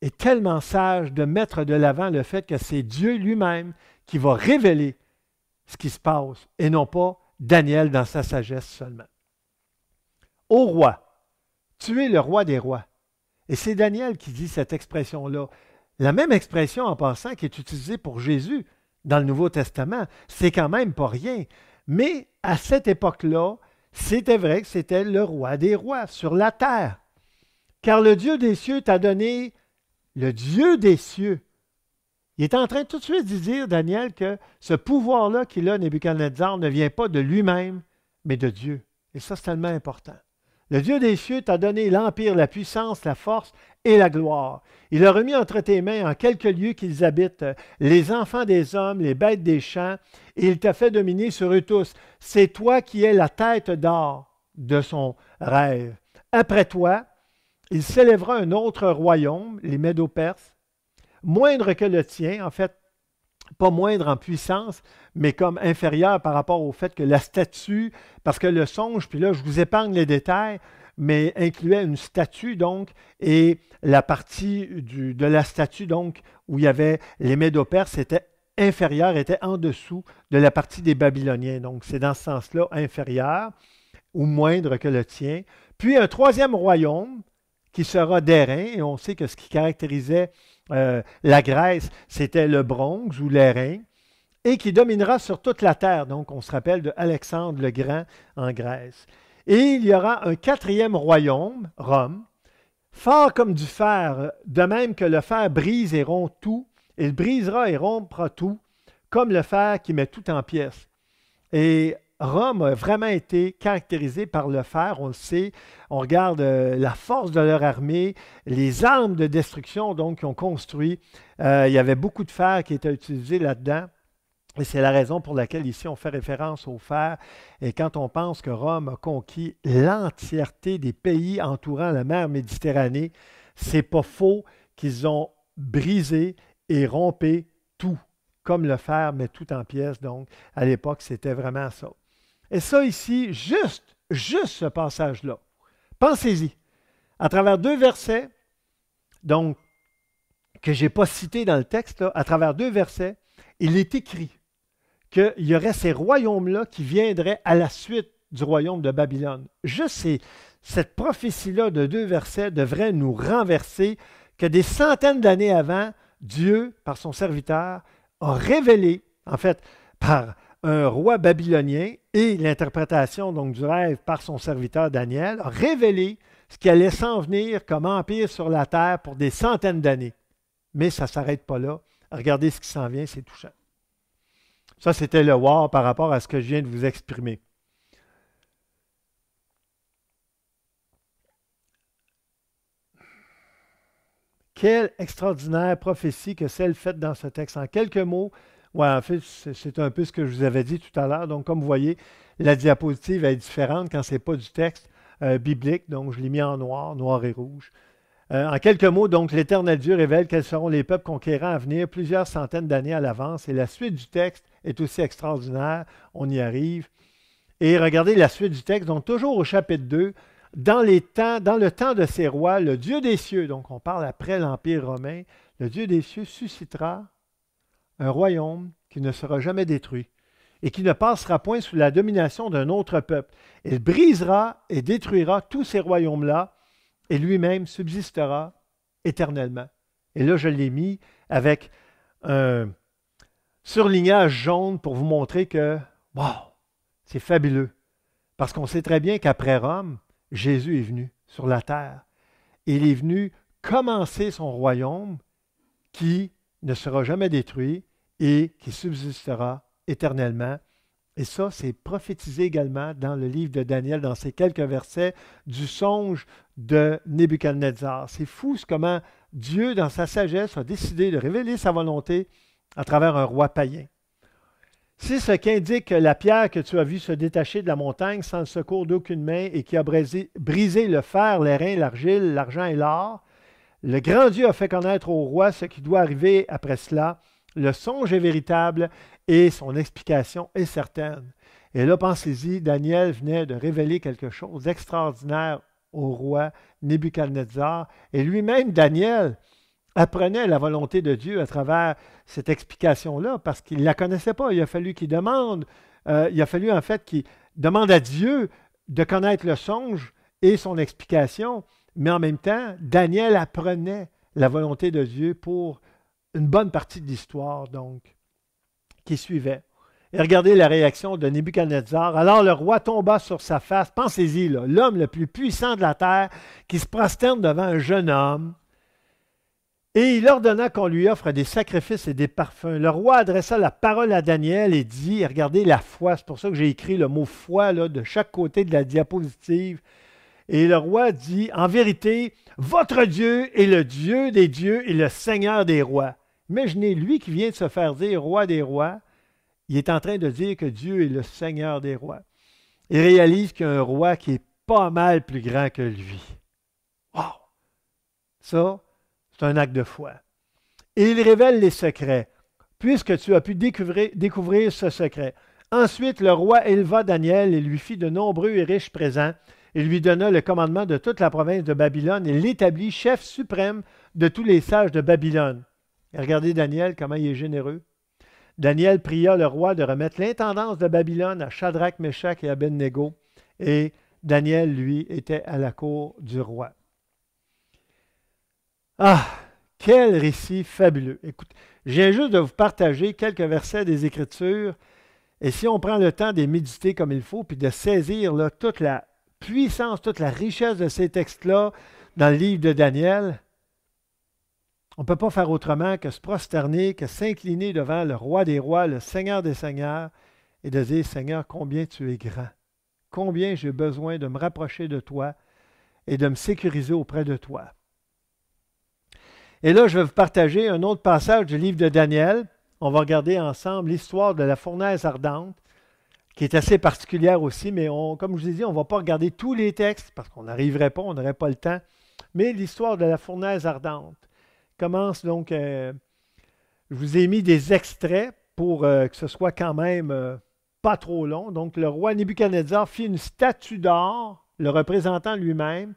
est tellement sage de mettre de l'avant le fait que c'est Dieu lui-même qui va révéler ce qui se passe et non pas Daniel dans sa sagesse seulement. Au roi, tu es le roi des rois. Et c'est Daniel qui dit cette expression-là. La même expression en passant qui est utilisée pour Jésus dans le Nouveau Testament, c'est quand même pas rien. Mais à cette époque-là, c'était vrai que c'était le roi des rois sur la terre. Car le Dieu des cieux t'a donné le Dieu des cieux. Il est en train tout de suite de dire, Daniel, que ce pouvoir-là qu'il a, Nebuchadnezzar, ne vient pas de lui-même, mais de Dieu. Et ça, c'est tellement important. Le Dieu des cieux t'a donné l'empire, la puissance, la force et la gloire. Il a remis entre tes mains, en quelques lieux qu'ils habitent, les enfants des hommes, les bêtes des champs, et il t'a fait dominer sur eux tous. C'est toi qui es la tête d'or de son rêve. Après toi, il s'élèvera un autre royaume, les Médopers, perses moindre que le tien, en fait, pas moindre en puissance, mais comme inférieur par rapport au fait que la statue, parce que le songe, puis là, je vous épargne les détails, mais incluait une statue, donc, et la partie de la statue, donc, où il y avait les Médo-Perses, était inférieure, était en dessous de la partie des Babyloniens. Donc, c'est dans ce sens-là inférieur ou moindre que le tien. Puis un troisième royaume qui sera d'airain, et on sait que ce qui caractérisait euh, la Grèce, c'était le bronze ou l'airain, et qui dominera sur toute la terre. Donc, on se rappelle de Alexandre le Grand en Grèce. Et il y aura un quatrième royaume, Rome, fort comme du fer, de même que le fer brise et rompt tout, il brisera et rompra tout, comme le fer qui met tout en pièces. Et Rome a vraiment été caractérisée par le fer, on le sait. On regarde euh, la force de leur armée, les armes de destruction donc qu'ils ont construit. Euh, il y avait beaucoup de fer qui était utilisé là-dedans. Et c'est la raison pour laquelle ici on fait référence au fer. Et quand on pense que Rome a conquis l'entièreté des pays entourant la mer Méditerranée, c'est pas faux qu'ils ont brisé et rompé tout, comme le fer, mais tout en pièces. Donc, à l'époque, c'était vraiment ça. Et ça ici, juste, juste ce passage-là. Pensez-y. À travers deux versets, donc, que je n'ai pas cités dans le texte, à travers deux versets, il est écrit qu'il y aurait ces royaumes-là qui viendraient à la suite du royaume de Babylone. Juste sais, cette prophétie-là de deux versets devrait nous renverser que des centaines d'années avant, Dieu, par son serviteur, a révélé, en fait, par, un roi babylonien et l'interprétation donc du rêve par son serviteur Daniel a révélé ce qui allait s'en venir comme empire sur la terre pour des centaines d'années. Mais ça ne s'arrête pas là. Regardez ce qui s'en vient, c'est touchant. Ça, c'était le war par rapport à ce que je viens de vous exprimer. Quelle extraordinaire prophétie que celle faite dans ce texte. En quelques mots, oui, en fait, c'est un peu ce que je vous avais dit tout à l'heure. Donc, comme vous voyez, la diapositive est différente quand ce n'est pas du texte euh, biblique. Donc, je l'ai mis en noir, noir et rouge. Euh, en quelques mots, donc, l'Éternel Dieu révèle quels seront les peuples conquérants à venir plusieurs centaines d'années à l'avance. Et la suite du texte est aussi extraordinaire. On y arrive. Et regardez la suite du texte, donc toujours au chapitre 2. Dans, temps, dans le temps de ces rois, le Dieu des cieux, donc on parle après l'Empire romain, le Dieu des cieux suscitera un royaume qui ne sera jamais détruit et qui ne passera point sous la domination d'un autre peuple. Il brisera et détruira tous ces royaumes-là, et lui-même subsistera éternellement. Et là, je l'ai mis avec un surlignage jaune pour vous montrer que, wow, c'est fabuleux. Parce qu'on sait très bien qu'après Rome, Jésus est venu sur la terre. Il est venu commencer son royaume qui ne sera jamais détruit et qui subsistera éternellement. Et ça, c'est prophétisé également dans le livre de Daniel, dans ces quelques versets du songe de Nebuchadnezzar. C'est fou comment Dieu, dans sa sagesse, a décidé de révéler sa volonté à travers un roi païen. C'est ce qu'indique la pierre que tu as vue se détacher de la montagne sans le secours d'aucune main et qui a brisé, le fer, reins, l'argile, l'argent et l'or. Le grand Dieu a fait connaître au roi ce qui doit arriver après cela. Le songe est véritable et son explication est certaine. Et là, pensez-y, Daniel venait de révéler quelque chose d'extraordinaire au roi Nebuchadnezzar. Et lui-même, Daniel, apprenait la volonté de Dieu à travers cette explication-là, parce qu'il ne la connaissait pas. Il a fallu qu'il demande, euh, il a fallu en fait qu'il demande à Dieu de connaître le songe et son explication, mais en même temps, Daniel apprenait la volonté de Dieu pour une bonne partie de l'histoire, donc, qui suivait. Et regardez la réaction de Nebuchadnezzar. Alors le roi tomba sur sa face. Pensez-y, l'homme le plus puissant de la terre qui se prosterne devant un jeune homme. Et il ordonna qu'on lui offre des sacrifices et des parfums. Le roi adressa la parole à Daniel et dit, regardez la foi, c'est pour ça que j'ai écrit le mot foi là, de chaque côté de la diapositive. Et le roi dit, en vérité, votre Dieu est le Dieu des dieux et le Seigneur des rois. Imaginez, lui qui vient de se faire dire roi des rois, il est en train de dire que Dieu est le Seigneur des rois. Il réalise qu'il y a un roi qui est pas mal plus grand que lui. Wow! Ça, c'est un acte de foi. Et il révèle les secrets, puisque tu as pu découvrir, découvrir ce secret. Ensuite, le roi éleva Daniel et lui fit de nombreux et riches présents. Il lui donna le commandement de toute la province de Babylone et l'établit chef suprême de tous les sages de Babylone. regardez Daniel, comment il est généreux. Daniel pria le roi de remettre l'intendance de Babylone à Shadrach, Meshach et Abednego, et Daniel, lui, était à la cour du roi. Ah, quel récit fabuleux. Écoute, j'ai juste de vous partager quelques versets des Écritures, et si on prend le temps de méditer comme il faut, puis de saisir là, toute la puissance, toute la richesse de ces textes-là dans le livre de Daniel, on ne peut pas faire autrement que se prosterner, que s'incliner devant le roi des rois, le Seigneur des seigneurs, et de dire, Seigneur, combien tu es grand, combien j'ai besoin de me rapprocher de toi et de me sécuriser auprès de toi. Et là, je vais vous partager un autre passage du livre de Daniel. On va regarder ensemble l'histoire de la fournaise ardente qui est assez particulière aussi, mais on, comme je vous ai dit, on ne va pas regarder tous les textes parce qu'on n'arriverait pas, on n'aurait pas le temps. Mais l'histoire de la fournaise ardente commence donc, euh, je vous ai mis des extraits pour euh, que ce soit quand même euh, pas trop long. Donc le roi Nebuchadnezzar fit une statue d'or, le représentant lui-même.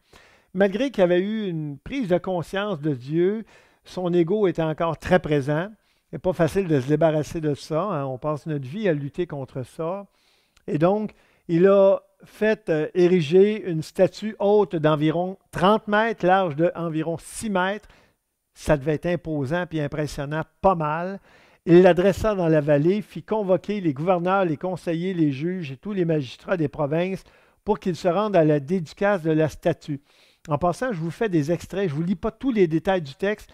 Malgré qu'il avait eu une prise de conscience de Dieu, son ego était encore très présent. n'est pas facile de se débarrasser de ça. Hein. On passe notre vie à lutter contre ça. Et donc, il a fait euh, ériger une statue haute d'environ 30 mètres, large d'environ 6 mètres. Ça devait être imposant puis impressionnant, pas mal. Il l'adressa dans la vallée, fit convoquer les gouverneurs, les conseillers, les juges et tous les magistrats des provinces pour qu'ils se rendent à la dédicace de la statue. En passant, je vous fais des extraits, je ne vous lis pas tous les détails du texte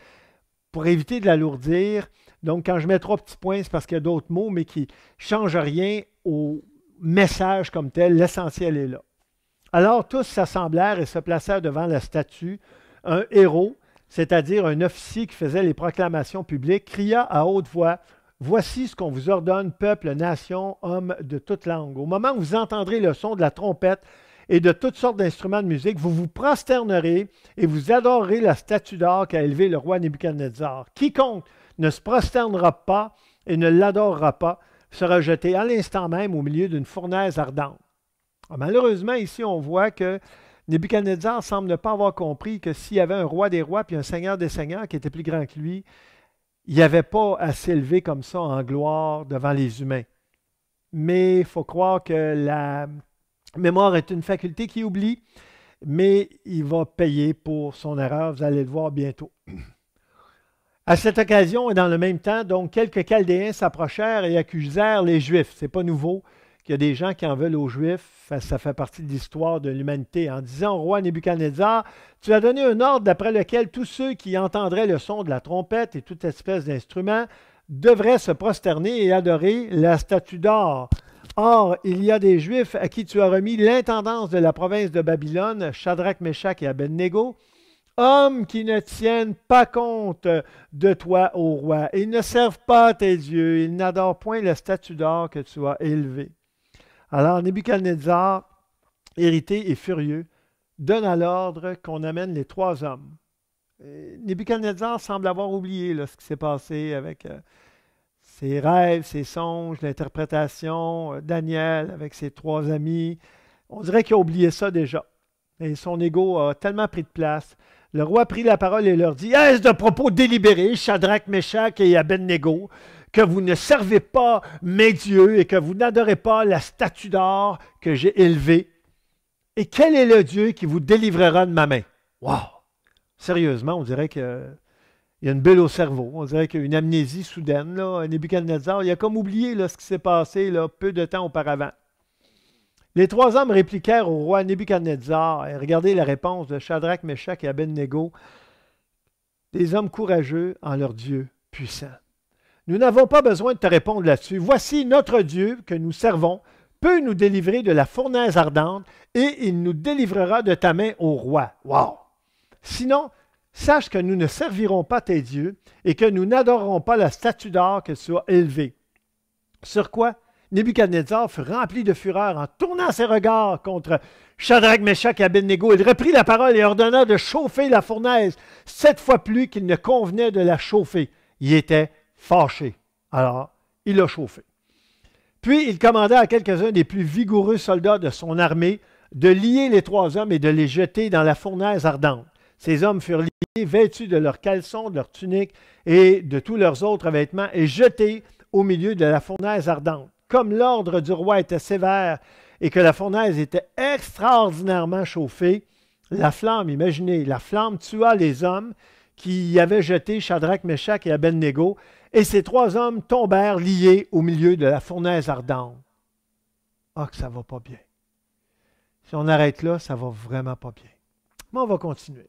pour éviter de l'alourdir. Donc, quand je mets trois petits points, c'est parce qu'il y a d'autres mots, mais qui ne changent rien au message comme tel, l'essentiel est là. Alors tous s'assemblèrent et se placèrent devant la statue. Un héros, c'est-à-dire un officier qui faisait les proclamations publiques, cria à haute voix Voici ce qu'on vous ordonne, peuple, nation, homme de toute langue. Au moment où vous entendrez le son de la trompette et de toutes sortes d'instruments de musique, vous vous prosternerez et vous adorerez la statue d'or qu'a élevé le roi Nebuchadnezzar. Quiconque ne se prosternera pas et ne l'adorera pas sera jeté à l'instant même au milieu d'une fournaise ardente. Ah, malheureusement, ici, on voit que Nebuchadnezzar semble ne pas avoir compris que s'il y avait un roi des rois puis un seigneur des seigneurs qui était plus grand que lui, il n'y avait pas à s'élever comme ça en gloire devant les humains. Mais il faut croire que la mémoire est une faculté qui oublie, mais il va payer pour son erreur, vous allez le voir bientôt. À cette occasion et dans le même temps, donc, quelques Chaldéens s'approchèrent et accusèrent les Juifs. C'est pas nouveau qu'il y a des gens qui en veulent aux Juifs. Ça fait partie de l'histoire de l'humanité. En disant au roi Nebuchadnezzar, tu as donné un ordre d'après lequel tous ceux qui entendraient le son de la trompette et toute espèce d'instrument devraient se prosterner et adorer la statue d'or. Or, il y a des Juifs à qui tu as remis l'intendance de la province de Babylone, Shadrach, Meshach et Abednego, hommes qui ne tiennent pas compte de toi, ô roi. Ils ne servent pas tes dieux, ils n'adorent point le statut d'or que tu as élevé. Alors Nebuchadnezzar, irrité et furieux, donne à l'ordre qu'on amène les trois hommes. Nebuchadnezzar semble avoir oublié ce qui s'est passé avec euh, ses rêves, ses songes, l'interprétation, euh, Daniel avec ses trois amis. On dirait qu'il a oublié ça déjà. Et son ego a tellement pris de place. Le roi prit la parole et leur dit Est-ce de propos délibérés, Shadrach, Meshach et Abednego, que vous ne servez pas mes dieux et que vous n'adorez pas la statue d'or que j'ai élevée Et quel est le Dieu qui vous délivrera de ma main Wow Sérieusement, on dirait qu'il y a une bulle au cerveau. On dirait qu'il y a une amnésie soudaine. Là. Nebuchadnezzar, il a comme oublié ce qui s'est passé là, peu de temps auparavant. Les trois hommes répliquèrent au roi Nebuchadnezzar, et regardez la réponse de Shadrach, Meshach et Abednego, des hommes courageux en leur Dieu puissant. Nous n'avons pas besoin de te répondre là-dessus. Voici notre Dieu que nous servons peut nous délivrer de la fournaise ardente et il nous délivrera de ta main au roi. Wow! Sinon, sache que nous ne servirons pas tes dieux et que nous n'adorerons pas la statue d'or que soit élevée. Sur quoi Nebuchadnezzar fut rempli de fureur en tournant ses regards contre Shadrach, Meshach et Abednego. Il reprit la parole et ordonna de chauffer la fournaise sept fois plus qu'il ne convenait de la chauffer. Il était fâché. Alors, il l'a chauffé. Puis il commanda à quelques-uns des plus vigoureux soldats de son armée de lier les trois hommes et de les jeter dans la fournaise ardente. Ces hommes furent liés, vêtus de leurs caleçons, de leurs tuniques et de tous leurs autres vêtements, et jetés au milieu de la fournaise ardente comme l'ordre du roi était sévère et que la fournaise était extraordinairement chauffée, la flamme, imaginez, la flamme tua les hommes qui y avaient jeté Shadrach, Meshach et Abednego, et ces trois hommes tombèrent liés au milieu de la fournaise ardente. Ah, que ça va pas bien. Si on arrête là, ça va vraiment pas bien. Mais on va continuer.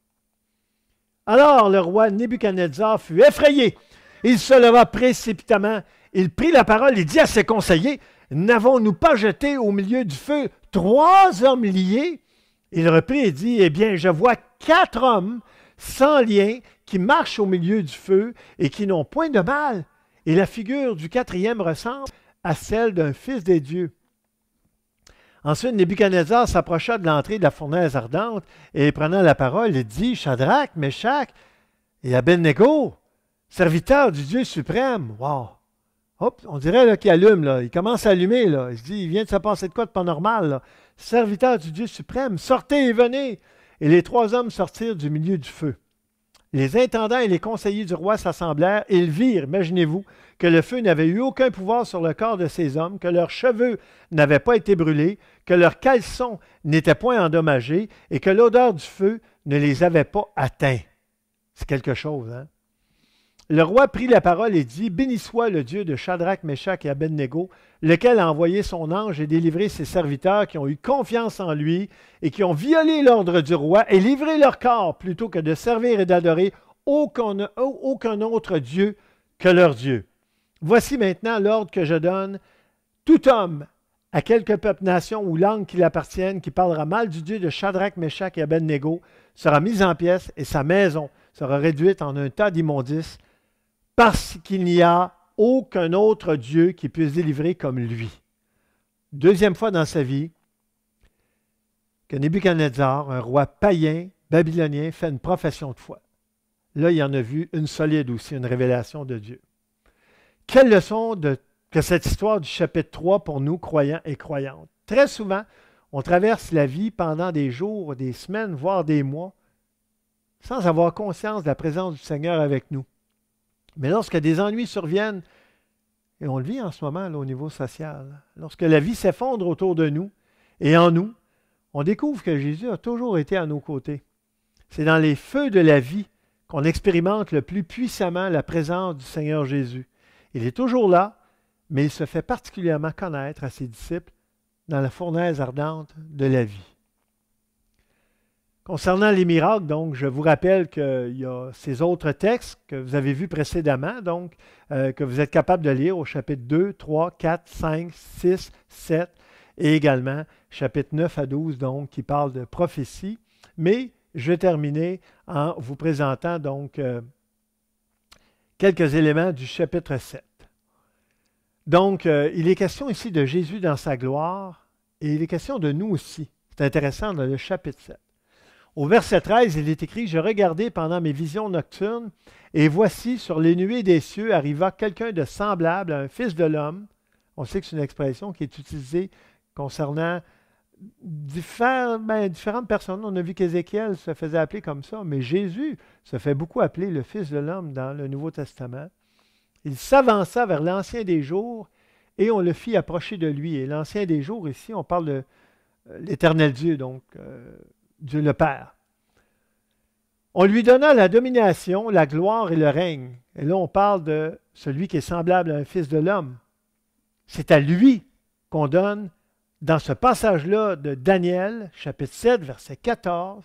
Alors le roi Nebuchadnezzar fut effrayé. Il se leva précipitamment il prit la parole et dit à ses conseillers, N'avons-nous pas jeté au milieu du feu trois hommes liés? Il reprit et dit, Eh bien, je vois quatre hommes sans lien qui marchent au milieu du feu et qui n'ont point de mal. Et la figure du quatrième ressemble à celle d'un fils des dieux. Ensuite, Nebuchadnezzar s'approcha de l'entrée de la fournaise ardente et prenant la parole, il dit Shadrach, Meshach et Abednego, serviteurs du Dieu suprême. Wow! Hop, on dirait qu'il allume, là. il commence à allumer. Là. Il se dit, il vient de se passer de quoi de pas normal. Serviteur du Dieu suprême, sortez et venez. Et les trois hommes sortirent du milieu du feu. Les intendants et les conseillers du roi s'assemblèrent ils virent, imaginez-vous, que le feu n'avait eu aucun pouvoir sur le corps de ces hommes, que leurs cheveux n'avaient pas été brûlés, que leurs caleçons n'étaient point endommagés et que l'odeur du feu ne les avait pas atteints. C'est quelque chose, hein? Le roi prit la parole et dit Béni soit le Dieu de Shadrach, Meshach et Abednego, lequel a envoyé son ange et délivré ses serviteurs qui ont eu confiance en lui et qui ont violé l'ordre du roi et livré leur corps plutôt que de servir et d'adorer aucun, autre Dieu que leur Dieu. Voici maintenant l'ordre que je donne. Tout homme à quelque peuple, nation ou langue qui appartienne, qui parlera mal du Dieu de Shadrach, Meshach et Abednego, sera mis en pièces et sa maison sera réduite en un tas d'immondices parce qu'il n'y a aucun autre Dieu qui puisse délivrer comme lui. Deuxième fois dans sa vie que Nebuchadnezzar, un roi païen, babylonien, fait une profession de foi. Là, il en a vu une solide aussi, une révélation de Dieu. Quelle leçon que cette histoire du chapitre 3 pour nous, croyants et croyantes. Très souvent, on traverse la vie pendant des jours, des semaines, voire des mois, sans avoir conscience de la présence du Seigneur avec nous. Mais lorsque des ennuis surviennent, et on le vit en ce moment au niveau social, lorsque la vie s'effondre autour de nous et en nous, on découvre que Jésus a toujours été à nos côtés. C'est dans les feux de la vie qu'on expérimente le plus puissamment la présence du Seigneur Jésus. Il est toujours là, mais il se fait particulièrement connaître à ses disciples dans la fournaise ardente de la vie. Concernant les miracles, donc, je vous rappelle qu'il y a ces autres textes que vous avez vus précédemment, donc, euh, que vous êtes capable de lire au chapitre 2, 3, 4, 5, 6, 7 et également chapitre 9 à 12, donc, qui parle de prophétie. Mais je vais terminer en vous présentant donc euh, quelques éléments du chapitre 7. Donc, euh, il est question ici de Jésus dans sa gloire et il est question de nous aussi. C'est intéressant dans le chapitre 7. Au verset 13, il est écrit, Je regardais pendant mes visions nocturnes, et voici sur les nuées des cieux arriva quelqu'un de semblable à un fils de l'homme. On sait que c'est une expression qui est utilisée concernant ben, différentes, personnes. On a vu qu'Ézéchiel se faisait appeler comme ça, mais Jésus se fait beaucoup appeler le Fils de l'homme dans le Nouveau Testament. Il s'avança vers l'Ancien des jours et on le fit approcher de lui. Et l'Ancien des jours, ici, on parle de euh, l'Éternel Dieu, donc euh, Dieu le Père. On lui donna la domination, la gloire et le règne. Et là, on parle de celui qui est semblable à un fils de l'homme. C'est à lui qu'on donne, dans ce passage-là de Daniel, chapitre 7, verset 14,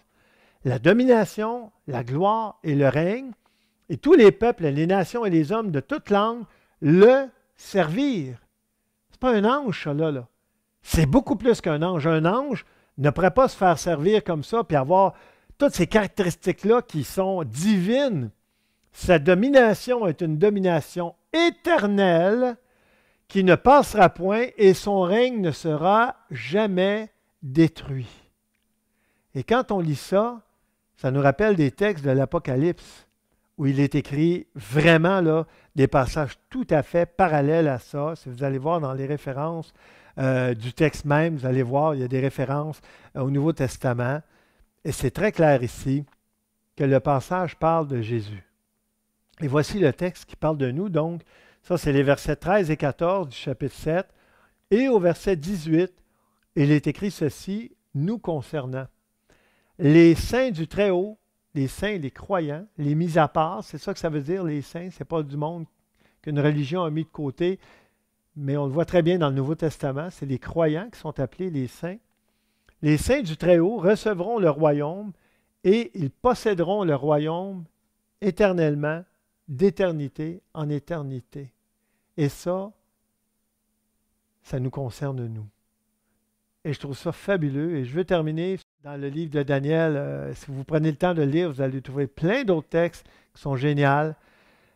la domination, la gloire et le règne, et tous les peuples, les nations et les hommes de toute langue le servirent. C'est pas un ange, ça, là. là. C'est beaucoup plus qu'un ange. Un ange, ne pourrait pas se faire servir comme ça, puis avoir toutes ces caractéristiques-là qui sont divines. Sa domination est une domination éternelle qui ne passera point et son règne ne sera jamais détruit. Et quand on lit ça, ça nous rappelle des textes de l'Apocalypse où il est écrit vraiment là, des passages tout à fait parallèles à ça. Si vous allez voir dans les références, euh, du texte même, vous allez voir, il y a des références euh, au Nouveau Testament. Et c'est très clair ici que le passage parle de Jésus. Et voici le texte qui parle de nous, donc. Ça, c'est les versets 13 et 14 du chapitre 7. Et au verset 18, il est écrit ceci, nous concernant. Les saints du Très-Haut, les saints, les croyants, les mis à part, c'est ça que ça veut dire, les saints, ce n'est pas du monde qu'une religion a mis de côté, mais on le voit très bien dans le Nouveau Testament, c'est les croyants qui sont appelés les saints. Les saints du Très-Haut recevront le royaume et ils posséderont le royaume éternellement, d'éternité en éternité. Et ça, ça nous concerne nous. Et je trouve ça fabuleux. Et je veux terminer dans le livre de Daniel. Euh, si vous prenez le temps de lire, vous allez trouver plein d'autres textes qui sont géniaux.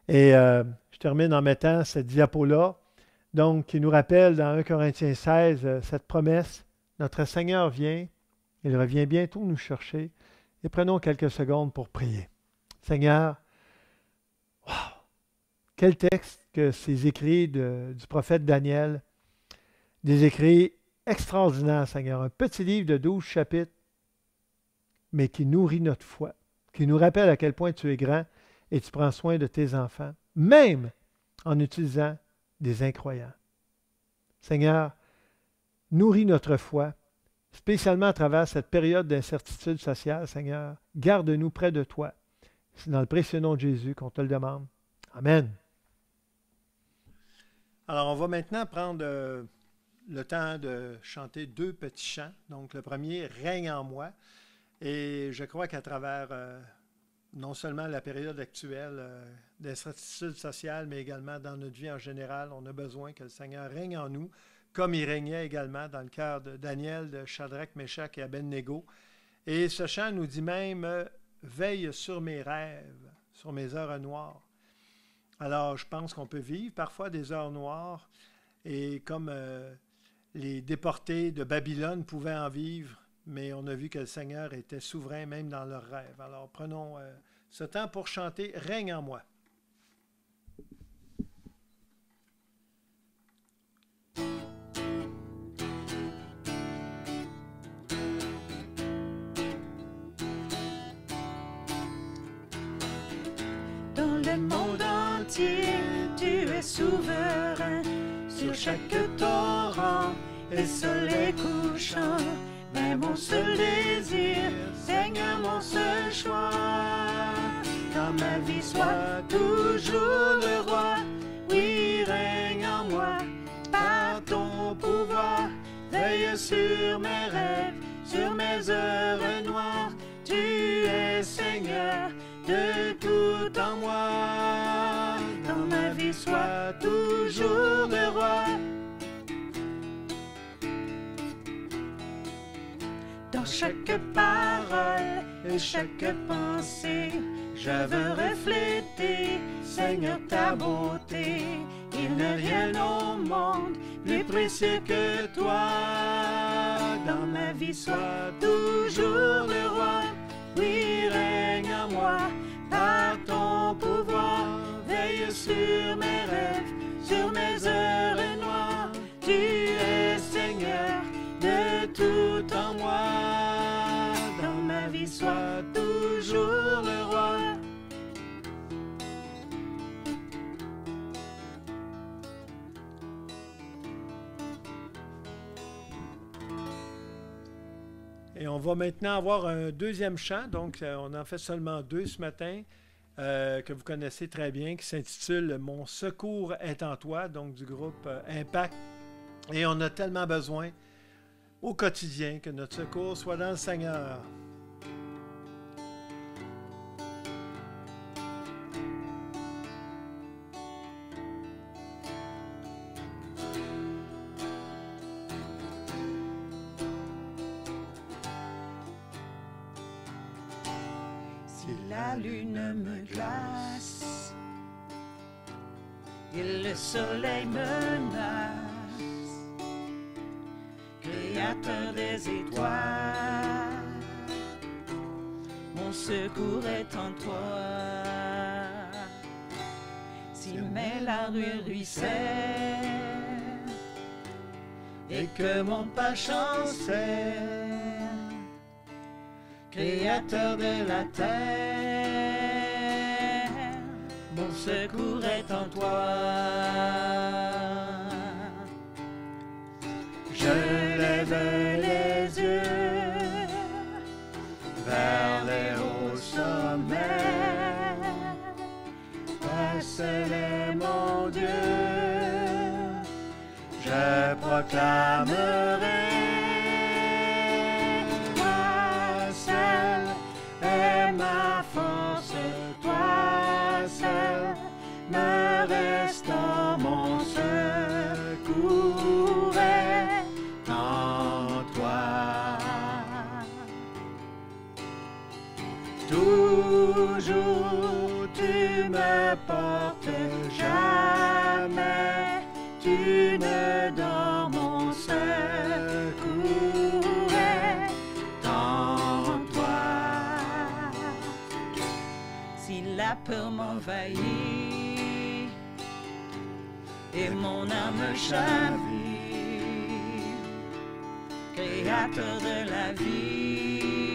Et euh, je termine en mettant cette diapo-là donc, qui nous rappelle dans 1 Corinthiens 16 euh, cette promesse. Notre Seigneur vient, il revient bientôt nous chercher, et prenons quelques secondes pour prier. Seigneur, quel texte que ces écrits du prophète Daniel, des écrits extraordinaires, Seigneur, un petit livre de douze chapitres, mais qui nourrit notre foi, qui nous rappelle à quel point tu es grand et tu prends soin de tes enfants, même en utilisant des incroyants. Seigneur, nourris notre foi, spécialement à travers cette période d'incertitude sociale, Seigneur. Garde-nous près de toi. C'est dans le précieux nom de Jésus qu'on te le demande. Amen. Alors, on va maintenant prendre euh, le temps de chanter deux petits chants. Donc, le premier, Règne en moi. Et je crois qu'à travers euh, non seulement la période actuelle euh, des sociale, sociales, mais également dans notre vie en général. On a besoin que le Seigneur règne en nous, comme il régnait également dans le cœur de Daniel, de Shadrach, Meshach et Abednego. Et ce chant nous dit même euh, Veille sur mes rêves, sur mes heures noires. Alors, je pense qu'on peut vivre parfois des heures noires, et comme euh, les déportés de Babylone pouvaient en vivre, mais on a vu que le Seigneur était souverain même dans leurs rêves. Alors prenons ce temps pour chanter règne en moi. Dans le monde entier, tu es souverain sur chaque torrent et sur les couchants c'est mon seul désir, Seigneur, mon seul choix. Que ma vie, soit toujours le roi, oui, règne en moi, par ton pouvoir. Veille sur mes rêves, sur mes heures noires, tu es Seigneur de tout en moi. Dans ma vie, soit toujours le roi. Dans chaque parole et chaque pensée, je veux refléter, Seigneur, ta beauté. Il n'y a rien au monde plus précieux que toi. Dans ma vie, sois toujours le roi. Oui, règne en moi par ton pouvoir. Veille sur mes rêves, sur mes heures et noires. Tu es Seigneur de tout en moi. on va maintenant avoir un deuxième chant. Donc, euh, on en fait seulement deux ce matin. Euh, que vous connaissez très bien, qui s'intitule Mon secours est en toi, donc du groupe euh, Impact. Et on a tellement besoin au quotidien que notre secours soit dans le Seigneur. me glace et le soleil menace. Créateur des étoiles, mon secours est en toi. Si la rue ruisselle et que mon pas chancelle, Créateur de la terre secours est en toi. et mon âme chavire, créateur de la vie.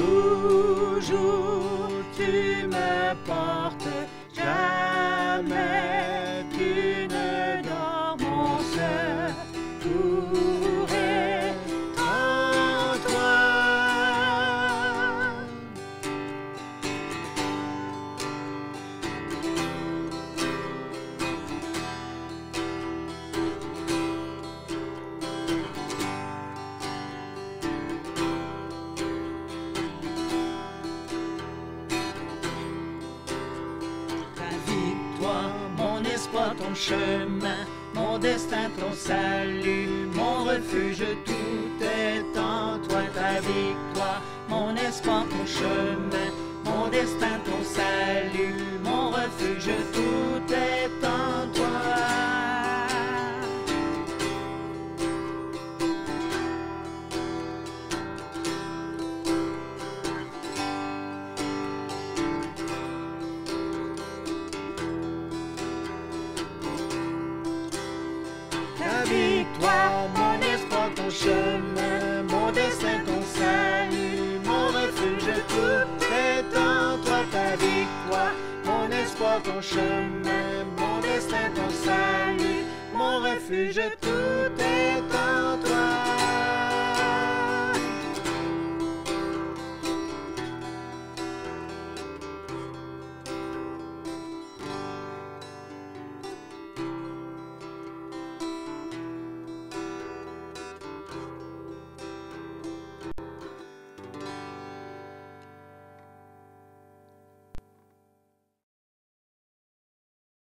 toujours tu m'apportes salut, mon refuge, tout est en toi, ta victoire, mon espoir, ton chemin, mon destin, ton salut, mon refuge, tout ton chemin, mon destin, ton salut, mon refuge,